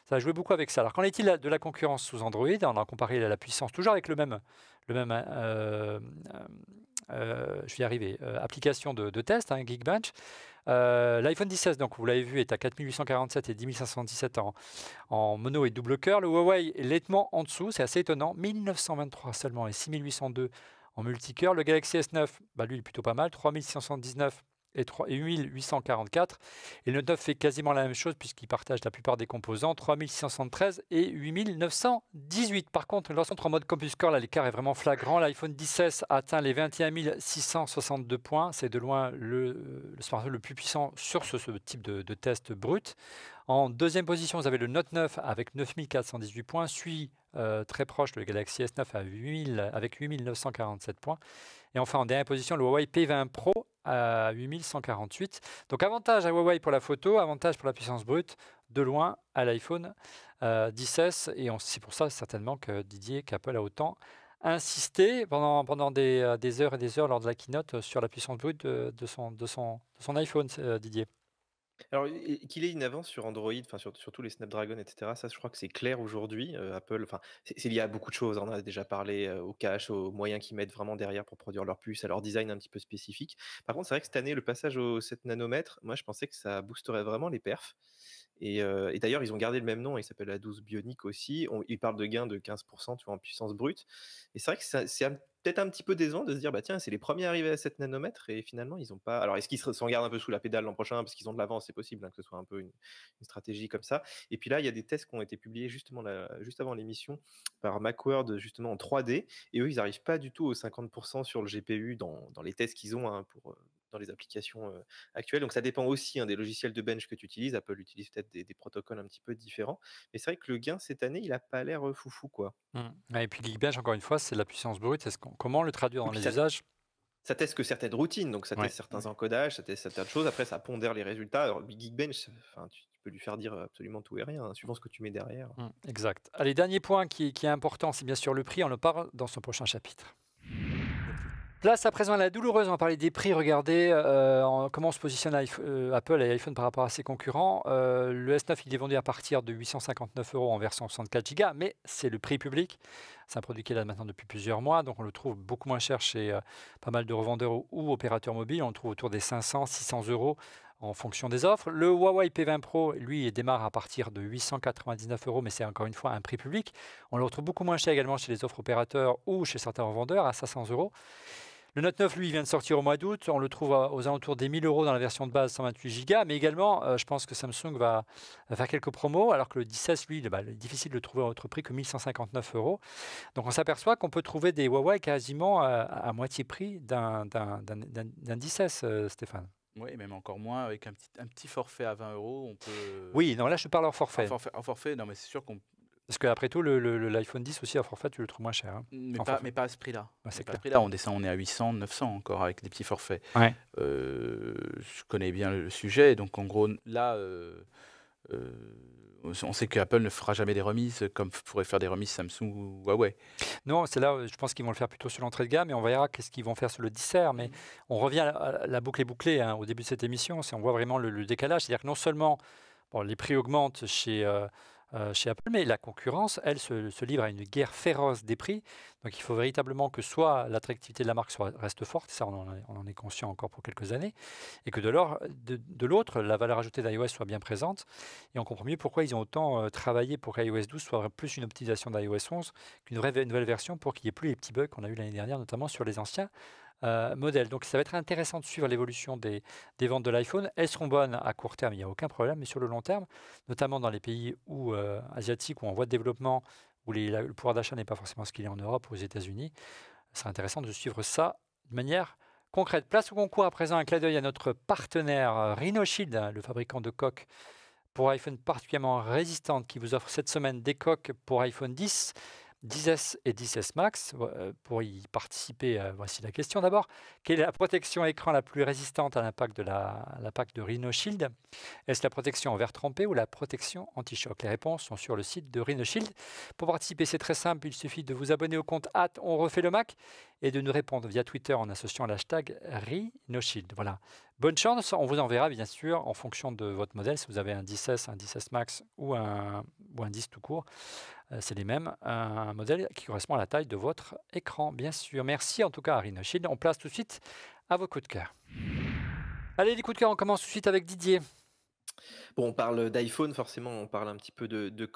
Ça a beaucoup avec ça. Alors, qu'en est-il de la concurrence sous Android On a comparé la puissance toujours avec le même, le même euh, je suis arrivé, euh, application de, test, hein, Geekbench. Euh, L'iPhone 16, donc vous l'avez vu, est à 4847 et 10517 en, en mono et double cœur. Le Huawei est nettement en dessous, c'est assez étonnant, 1923 seulement et 6802 en multicœur. Le Galaxy S9, bah lui, il est plutôt pas mal, 3679 et, 3, 8844. Et le 9 fait quasiment la même chose puisqu'il partage la plupart des composants, 3673 et 8918. Par contre, lorsqu'on entre en mode campus là l'écart est vraiment flagrant. L'iPhone 16 atteint les 21 662 points. C'est de loin euh, le, smartphone le plus puissant sur ce, type de test brut. En deuxième position, vous avez le Note 9 avec 9418 points, suit euh, très proche le Galaxy S9 à avec 8947 points. Et enfin, en dernière position, le Huawei P20 Pro à 8148. Donc avantage à Huawei pour la photo, avantage pour la puissance brute, de loin à l'iPhone 10S. Euh, et c'est pour ça certainement que Didier qu'Apple a autant insisté pendant, pendant euh, des, heures et des heures lors de la keynote sur la puissance brute de, son, de, son, iPhone, Didier.
Alors, qu'il ait une avance sur Android, enfin sur, les Snapdragon, etc., ça, je crois que c'est clair aujourd'hui. Euh, Apple, enfin, c'est lié à beaucoup de choses. on en a déjà parlé euh, au cache, aux moyens qu'ils mettent vraiment derrière pour produire leur puce, à leur design un petit peu spécifique. Par contre, c'est vrai que cette année, le passage au 7 nanomètres, moi, je pensais que ça boosterait vraiment les perfs. Euh, et, d'ailleurs, ils ont gardé le même nom, il s'appelle la 12 Bionique aussi. ils parlent de gains de 15% tu en puissance brute. Et c'est vrai que c'est peut-être un petit peu décevant de se dire, bah tiens, c'est les premiers arrivés à 7 nanomètres et finalement, ils n'ont pas. Alors, est-ce qu'ils s'en gardent un peu sous la pédale l'an prochain Parce qu'ils ont de l'avance, c'est possible hein, que ce soit un peu une, stratégie comme ça. Et puis là, il y a des tests qui ont été publiés justement juste avant l'émission par Macworld, justement en 3D. Et eux, ils n'arrivent pas du tout aux 50% sur le GPU dans, les tests qu'ils ont hein, pour euh, dans les applications actuelles. Donc ça dépend aussi hein, des logiciels de bench que tu utilises. Apple utilise peut-être des, protocoles un petit peu différents. Mais c'est vrai que le gain cette année, il n'a pas l'air foufou. Quoi.
Mmh. Et puis Geekbench, encore une fois, c'est la puissance brute. est comment le traduire dans les ça... usages ça teste que certaines routines, donc ça teste
certains encodages, ça teste certaines choses. Après, ça pondère les résultats. Alors, Geekbench, enfin, tu, peux lui faire dire absolument
tout et rien, hein, suivant ce que tu mets derrière. Mmh, exact. Allez, dernier point qui, qui est important, c'est bien sûr le prix. On en parle dans son prochain chapitre. Là, à présent la douloureuse, on va parler des prix, regardez euh, comment se positionne euh, Apple et iPhone par rapport à ses concurrents. Euh, le S9, il est vendu à partir de 859 euros en version 64 Go, mais c'est le prix public. C'est un produit qui est là maintenant depuis plusieurs mois, donc on le trouve beaucoup moins cher chez pas mal de revendeurs ou, opérateurs mobiles. On le trouve autour des 500, 600 euros en fonction des offres. Le Huawei P20 Pro, lui, il démarre à partir de 899 euros, mais c'est encore une fois un prix public. On le retrouve beaucoup moins cher également chez les offres opérateurs ou chez certains revendeurs à 500 euros. Le Note 9, lui, vient de sortir au mois d'août. On le trouve aux alentours des 1000 euros dans la version de base 128 Go. Mais également, euh, je pense que Samsung va, faire quelques promos, alors que le 16, lui, bah, il est difficile de le trouver à autre prix que 1159 euros. Donc on s'aperçoit qu'on peut trouver des Huawei quasiment à, moitié prix d'un 16, euh, Stéphane.
Oui, même encore moins, avec un petit, un petit forfait à 20 euros, on peut...
Oui, non, là je parle en forfait. En forfait,
en forfait non, mais c'est sûr qu'on
parce qu'après tout, l'iPhone 10 aussi, à forfait, tu le trouves moins cher. Hein. Mais, pas, à ce
prix-là. Bah, c'est prix on descend, on est à 800, 900 encore avec des petits forfaits. Euh, je connais bien le sujet. Donc, en gros, là, euh, euh, on sait qu'Apple ne fera jamais des remises comme pourrait faire des remises Samsung ou Huawei.
Non, c'est là, je pense qu'ils vont le faire plutôt sur l'entrée de gamme et on verra qu'est-ce qu'ils vont faire sur le dessert. Mais mm. on revient à la boucle est bouclée hein, au début de cette émission. On voit vraiment le, décalage. C'est-à-dire que non seulement les prix augmentent chez. Euh, chez Apple. Mais la concurrence, elle, se, livre à une guerre féroce des prix. Donc il faut véritablement que soit l'attractivité de la marque reste forte, ça on en, est conscient encore pour quelques années, et que de l'autre, la valeur ajoutée d'iOS soit bien présente. Et on comprend mieux pourquoi ils ont autant euh, travaillé pour qu'iOS 12 soit plus une optimisation d'iOS 11 qu'une nouvelle version pour qu'il n'y ait plus les petits bugs qu'on a eu l'année dernière, notamment sur les anciens euh, modèle. Donc ça va être intéressant de suivre l'évolution des, ventes de l'iPhone. Elles seront bonnes à court terme, il n'y a aucun problème, mais sur le long terme, notamment dans les pays où, euh, asiatiques ou en voie de développement, où le pouvoir d'achat n'est pas forcément ce qu'il est en Europe ou aux États-Unis, c'est intéressant de suivre ça de manière concrète. Place au concours à présent, un clin d'œil à notre partenaire euh, RhinoShield, hein, le fabricant de coques pour iPhone particulièrement résistantes, qui vous offre cette semaine des coques pour iPhone 10 10S et 10S Max. Euh, pour y participer, euh, voici la question d'abord. Quelle est la protection écran la plus résistante à l'impact de la, de RhinoShield Est-ce la protection en verre trempé ou la protection anti-choc Les réponses sont sur le site de RhinoShield. Pour participer, c'est très simple. Il suffit de vous abonner au compte HAT, on refait le Mac et de nous répondre via Twitter en associant l'hashtag RhinoShield. Voilà. Bonne chance, on vous enverra bien sûr en fonction de votre modèle, si vous avez un 10S, un 10S Max ou un, ou un 10 tout court, euh, c'est les mêmes, un modèle qui correspond à la taille de votre écran, bien sûr. Merci en tout cas à Schild. on place tout de suite à vos coups de cœur. Allez, les coups de cœur, on commence tout de suite avec Didier. Bon, on parle d'iPhone, forcément, on
parle un petit peu de, de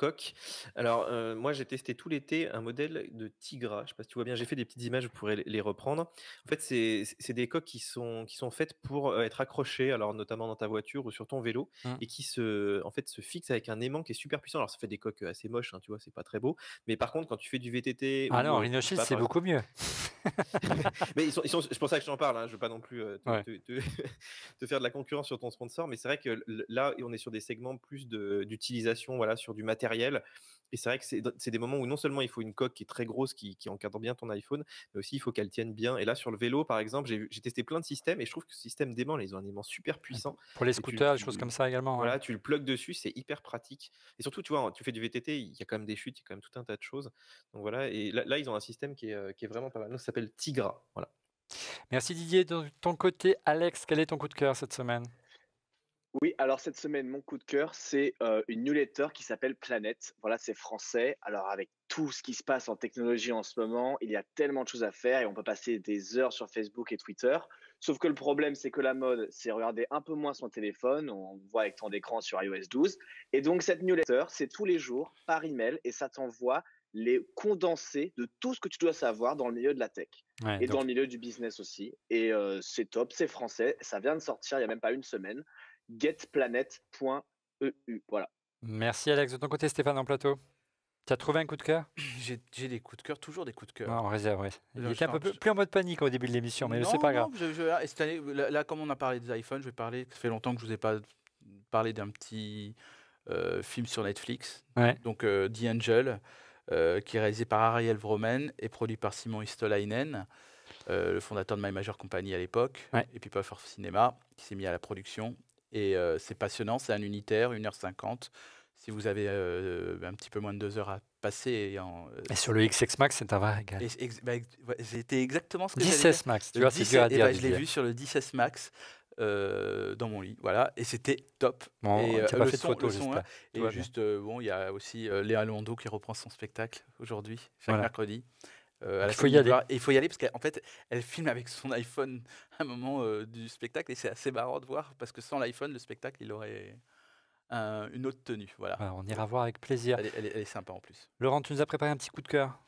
Alors, euh, moi, j'ai testé tout l'été un modèle de Tigra. Je ne sais pas si tu vois bien, j'ai fait des petites images, vous pourrez les reprendre. En fait, c'est des coques qui sont, qui sont faites pour euh, être accrochées, alors notamment dans ta voiture ou sur ton vélo, mmh. et qui se, en fait, se fixent avec un aimant qui est super puissant. Alors, ça fait des coques euh, assez moches, hein, tu vois, c'est pas très beau. Mais par contre, quand tu fais du VTT. Ah non, c'est beaucoup
mieux.
mais ils sont, c'est pour ça que je t'en parle. Hein, je ne veux pas non plus te, te, faire de la concurrence sur ton sponsor, mais c'est vrai que là, et on est sur des segments plus d'utilisation, voilà, sur du matériel. Et c'est vrai que c'est des moments où non seulement il faut une coque qui est très grosse, qui, encadre bien ton iPhone, mais aussi il faut qu'elle tienne bien. Et là, sur le vélo, par exemple, j'ai testé plein de systèmes et je trouve que ce système d'aimant, ils ont un aimant super puissant. Pour les scooters, des choses comme ça également. Voilà, tu le plugues dessus, c'est hyper pratique. Et surtout, tu vois, tu fais du VTT, il y a quand même des chutes, il y a quand même tout un tas de choses. Donc voilà, et là, ils ont un système
qui est, euh, vraiment pas mal. ça s'appelle Tigra. Voilà. Merci Didier. De ton côté, Alex, quel est ton coup de cœur cette semaine
oui, alors cette semaine, mon coup de cœur, c'est euh, une newsletter qui s'appelle Planète. Voilà, c'est français. Alors avec tout ce qui se passe en technologie en ce moment, il y a tellement de choses à faire et on peut passer des heures sur Facebook et Twitter. Sauf que le problème, c'est que la mode, c'est regarder un peu moins son téléphone. On voit avec ton d'écran sur iOS 12. Et donc cette newsletter, c'est tous les jours par email et ça t'envoie les condensés de tout ce que tu dois savoir dans le milieu de la tech et dans le milieu du business aussi. Et euh, c'est top, c'est français, ça vient de sortir il n'y a même pas une semaine getplanet.eu. Voilà.
Merci Alex. De ton côté, Stéphane en plateau. Tu as trouvé un coup de cœur J'ai
des coups de cœur, toujours des coups de cœur.
Non, en réserve, oui.
Il était un peu plus en mode panique au début de l'émission, mais c'est pas grave.
Je, ah, là, là, comme on a parlé des iPhones, je vais parler. Ça fait longtemps que je vous ai pas parlé d'un petit euh, film sur Netflix. Donc, euh, The Angel, euh, qui est réalisé par Ariel Vromen et produit par Simon Istolainen, le fondateur de My Major Company à l'époque, et puis Puffer Cinema, qui s'est mis à la production et c'est passionnant, c'est un unitaire, 1h50. Si vous avez un petit peu moins de deux heures à passer. Et, sur le XX
Max, c'est un vrai régal.
Bah, c'était exactement ce
que S Max, tu vois, c'est dur à eh dire. Ben, je l'ai vu
sur le S Max. dans mon lit, voilà, et c'était top. Bon, et pas fait son, hein, et juste, bon, il y a aussi Léa Londo qui reprend son spectacle aujourd'hui, chaque mercredi. Euh, il faut y aller. il faut y aller parce qu'en fait, elle filme avec son iPhone à un moment euh, du spectacle et c'est assez marrant de voir parce que sans l'iPhone, le spectacle, il aurait une autre tenue. Voilà. on ira
voir avec plaisir. Elle est, elle est, sympa en plus. Laurent, tu nous as préparé un petit coup de cœur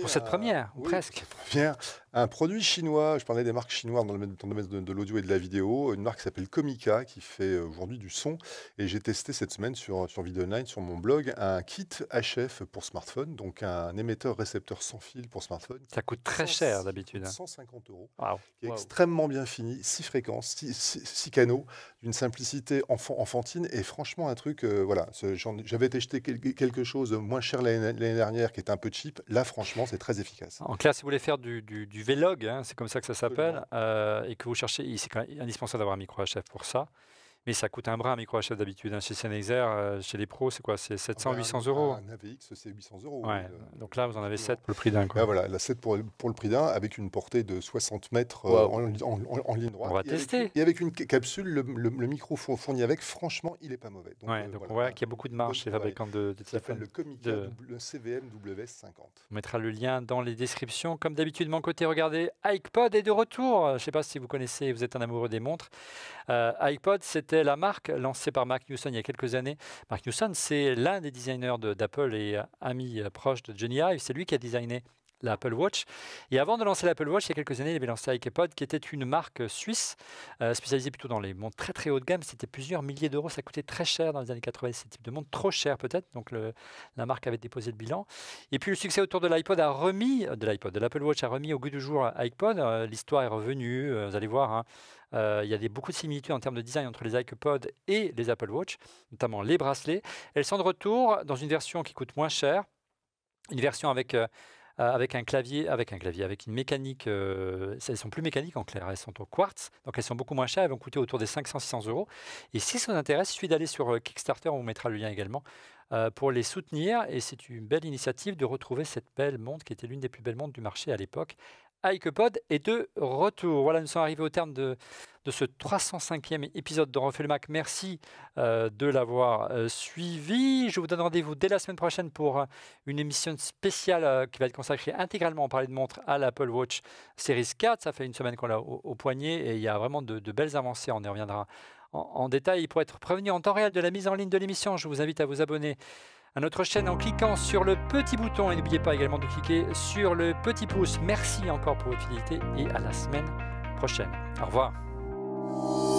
pour cette euh, première, ou presque.
Première, un produit chinois, je parlais des marques chinoises dans le domaine de, l'audio et de la vidéo, une marque qui s'appelle Comica qui fait euh, aujourd'hui du son. Et j'ai testé cette semaine sur, sur Video 9, sur mon blog, un kit HF pour smartphone, donc un émetteur-récepteur sans fil pour smartphone. Ça coûte très cher d'habitude. 150 hein. euros. extrêmement bien fini, 6 fréquences, 6 canaux d'une simplicité enfantine et franchement un truc, euh, voilà, j'avais acheté quelque chose de moins cher l'année dernière qui était un peu cheap, là franchement c'est très efficace. En
clair, si vous voulez faire du, vlog, hein, c'est comme ça que ça s'appelle, euh, et que vous cherchez, c'est indispensable d'avoir un micro HF pour ça mais ça coûte un bras un micro hf d'habitude. Chez Sennheiser, chez les pros, c'est quoi C'est 700, ah 800 bah,
euros Un AVX, c'est 800 euros. Euh,
donc là, vous en avez 7 pour
le prix d'un. voilà, la 7 pour, pour le prix d'un, avec une portée de 60 mètres euh, en, ligne droite. On va et tester. et avec une capsule, le, micro fourni avec, franchement, il n'est pas mauvais.
Donc, euh, on voit qu'il y a beaucoup de marge chez fabricants de, téléphones. Le Comica
CVM WS50.
On mettra le lien dans les descriptions. Comme d'habitude, mon côté, regardez, iPod est de retour. Je ne sais pas si vous connaissez, vous êtes un amoureux des montres. iPod, c'est c'était la marque lancée par Mark Newson il y a quelques années. Mark Newson, c'est l'un des designers d'Apple et ami euh, proche de Johnny Ive. C'est lui qui a designé l'Apple Watch. Et avant de lancer l'Apple Watch, il y a quelques années, il avait lancé iPod, qui était une marque suisse euh, spécialisée plutôt dans les montres très très haut de gamme. C'était plusieurs milliers d'euros, ça coûtait très cher dans les années 80, ce type de montre trop cher peut-être. Donc la marque avait déposé le bilan. Et puis le succès autour de l'iPod a remis, de l'iPod, de l'Apple Watch a remis au goût du jour iPod. Euh, l'histoire est revenue, euh, vous allez voir. Hein. il y a des, beaucoup de similitudes en termes de design entre les ipod et les Apple Watch, notamment les bracelets. Elles sont de retour dans une version qui coûte moins cher, une version avec euh, avec un clavier, avec un clavier, avec une mécanique. elles euh, elles sont plus mécaniques en clair, elles sont au quartz, donc elles sont beaucoup moins chères, elles vont coûter autour des 500-600 euros. Et si ça vous intéresse, il suffit d'aller sur euh, Kickstarter, on vous mettra le lien également, pour les soutenir. Et c'est une belle initiative de retrouver cette belle montre qui était l'une des plus belles montres du marché à l'époque, IkePod est de retour. Voilà, nous sommes arrivés au terme de, de ce 305e épisode de Refait le Mac. Merci euh, de l'avoir euh, suivi. Je vous donne rendez-vous dès la semaine prochaine pour euh, une émission spéciale qui va être consacrée intégralement, on parlait de montre à l'Apple Watch Series 4. Ça fait une semaine qu'on l'a au, poignet et il y a vraiment de, belles avancées. On y reviendra en, détail. pour être prévenu en temps réel de la mise en ligne de l'émission, je vous invite à vous abonner à notre chaîne en cliquant sur le petit bouton et n'oubliez pas également de cliquer sur le petit pouce. Merci encore pour votre fidélité et à la semaine prochaine. Au revoir.